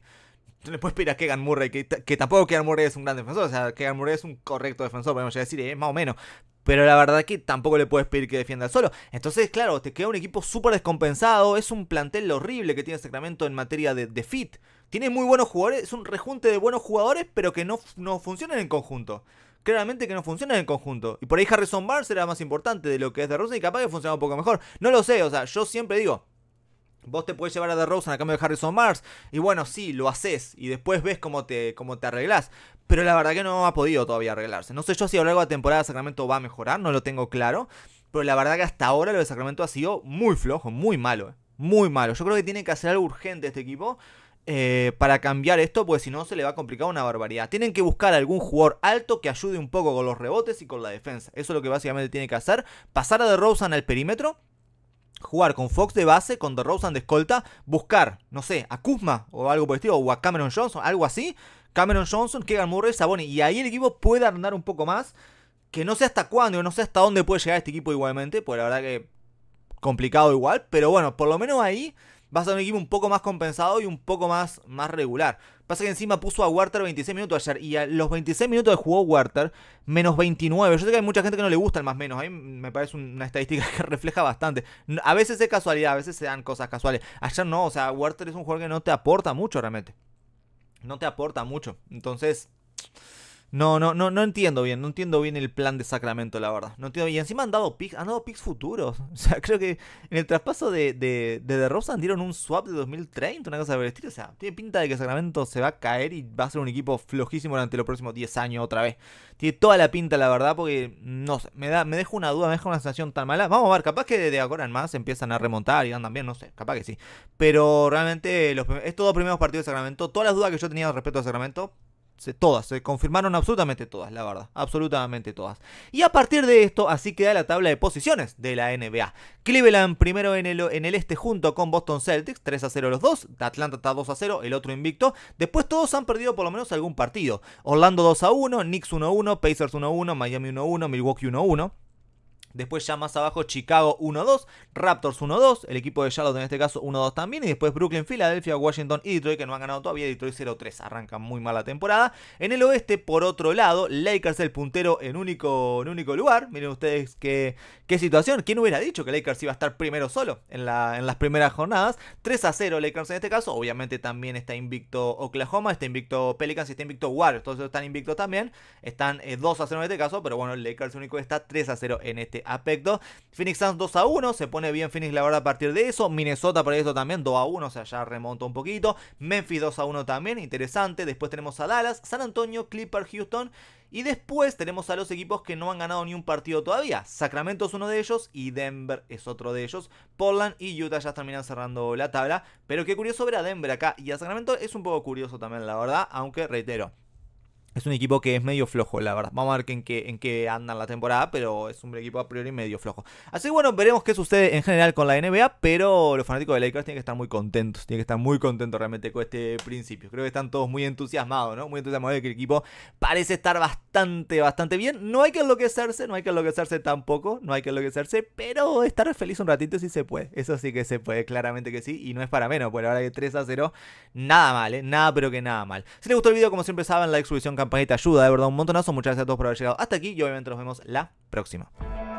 Speaker 1: No le puedes pedir a Kegan Murray, que, tampoco Kegan Murray es un gran defensor, o sea, Kegan Murray es un correcto defensor, podemos ya decir, es eh, más o menos. Pero la verdad que tampoco le puedes pedir que defienda solo. Entonces, claro, te queda un equipo súper descompensado. Es un plantel horrible que tiene Sacramento en materia de, fit. Tiene muy buenos jugadores, es un rejunte de buenos jugadores, pero que no, no funcionan en conjunto claramente que no funciona en el conjunto. Y por ahí Harrison Barnes era más importante de lo que es de Rosen y capaz que funcionaba un poco mejor. No lo sé, o sea, yo siempre digo, Vos te puedes llevar a Rose a cambio de Harrison Mars. Y bueno, sí, lo haces. Y después ves cómo te, cómo te arreglás. Pero la verdad que no ha podido todavía arreglarse. No sé yo si a lo largo de la temporada Sacramento va a mejorar. No lo tengo claro. Pero la verdad que hasta ahora lo de Sacramento ha sido muy flojo, muy malo. Eh. Muy malo. Yo creo que tiene que hacer algo urgente este equipo. Eh, para cambiar esto, pues si no se le va a complicar una barbaridad. Tienen que buscar algún jugador alto que ayude un poco con los rebotes y con la defensa. Eso es lo que básicamente tiene que hacer. Pasar a DeRozan al perímetro. Jugar con Fox de base, con DeRozan de escolta. Buscar, no sé, a Kuzma o algo por el estilo, o a Cameron Johnson, algo así. Cameron Johnson, Kegan Murray, Saboni. Y ahí el equipo puede andar un poco más. Que no sé hasta cuándo, no sé hasta dónde puede llegar este equipo igualmente. Pues la verdad que complicado igual. Pero bueno, por lo menos ahí vas a un equipo un poco más compensado y un poco más, más regular. Pasa que encima puso a Werther 26 minutos ayer y a los 26 minutos de jugó Werther, menos 29. Yo sé que hay mucha gente que no le gusta el más menos. A ¿eh? mí me parece una estadística que refleja bastante. A veces es casualidad, a veces se dan cosas casuales. Ayer no, o sea, Werther es un jugador que no te aporta mucho realmente. No te aporta mucho. Entonces, no, no, no, no entiendo bien, no entiendo bien el plan de Sacramento, la verdad. No entiendo Y encima han dado picks, han dado picks futuros. O sea, creo que en el traspaso de, de, de DeRozan dieron un swap de 2030, una cosa de estilo. O sea, tiene pinta de que Sacramento se va a caer y va a ser un equipo flojísimo durante los próximos 10 años otra vez. Tiene toda la pinta, la verdad, porque no sé, me da, me deja una duda, me deja una sensación tan mala. Vamos a ver, capaz que de ahora en más empiezan a remontar y andan bien, no sé, capaz que sí. Pero realmente los, estos dos primeros partidos de Sacramento, todas las dudas que yo tenía respecto a Sacramento, todas, se confirmaron absolutamente todas, la verdad, absolutamente todas. Y a partir de esto, así queda la tabla de posiciones de la NBA. Cleveland primero en el, en el este junto con Boston Celtics, 3 a 0 los dos, Atlanta está 2 a 0, el otro invicto. Después todos han perdido por lo menos algún partido. Orlando 2 a 1, Knicks 1 a 1, Pacers 1 a 1, Miami 1 a 1, Milwaukee 1 a 1. Después ya más abajo Chicago 1-2, Raptors 1-2, el equipo de Charlotte en este caso 1-2 también. Y después Brooklyn, Filadelfia, Washington y Detroit que no han ganado todavía. Detroit 0-3, arranca muy mala temporada. En el oeste, por otro lado, Lakers el puntero en único, único lugar. Miren ustedes qué, qué situación. ¿Quién hubiera dicho que Lakers iba a estar primero solo en, la, en las primeras jornadas? 3-0 Lakers en este caso. Obviamente también está invicto Oklahoma, está invicto Pelicans y está invicto Warriors. Todos están invictos también. Están 2-0 eh, en este caso, pero bueno, Lakers único está 3-0 en este Apecto, Phoenix Suns 2 a 1, se pone bien Phoenix la verdad a partir de eso. Minnesota por esto también 2 a 1, o sea, ya remonta un poquito. Memphis 2 a 1 también, interesante. Después tenemos a Dallas, San Antonio, Clipper, Houston. Y después tenemos a los equipos que no han ganado ni un partido todavía. Sacramento es uno de ellos y Denver es otro de ellos. Portland y Utah ya terminan cerrando la tabla. Pero qué curioso ver a Denver acá y a Sacramento es un poco curioso también, la verdad. Aunque reitero, es un equipo que es medio flojo, la verdad. Vamos a ver en qué, en qué andan la temporada, pero es un equipo a priori medio flojo. Así que bueno, veremos qué sucede en general con la NBA, pero los fanáticos de Lakers tienen que estar muy contentos. Tienen que estar muy contentos realmente con este principio. Creo que están todos muy entusiasmados, ¿no? Muy entusiasmados de que el equipo parece estar bastante, bastante bien. No hay que enloquecerse, no hay que enloquecerse tampoco, no hay que enloquecerse, pero estar feliz un ratito sí se puede. Eso sí que se puede, claramente que sí, y no es para menos. Por ahora de 3 a 0, nada mal, ¿eh? Nada, pero que nada mal. Si les gustó el video, como siempre saben, like, suscripción, campanita ayuda, de verdad, un montonazo. Muchas gracias a todos por haber llegado hasta aquí y obviamente nos vemos la próxima.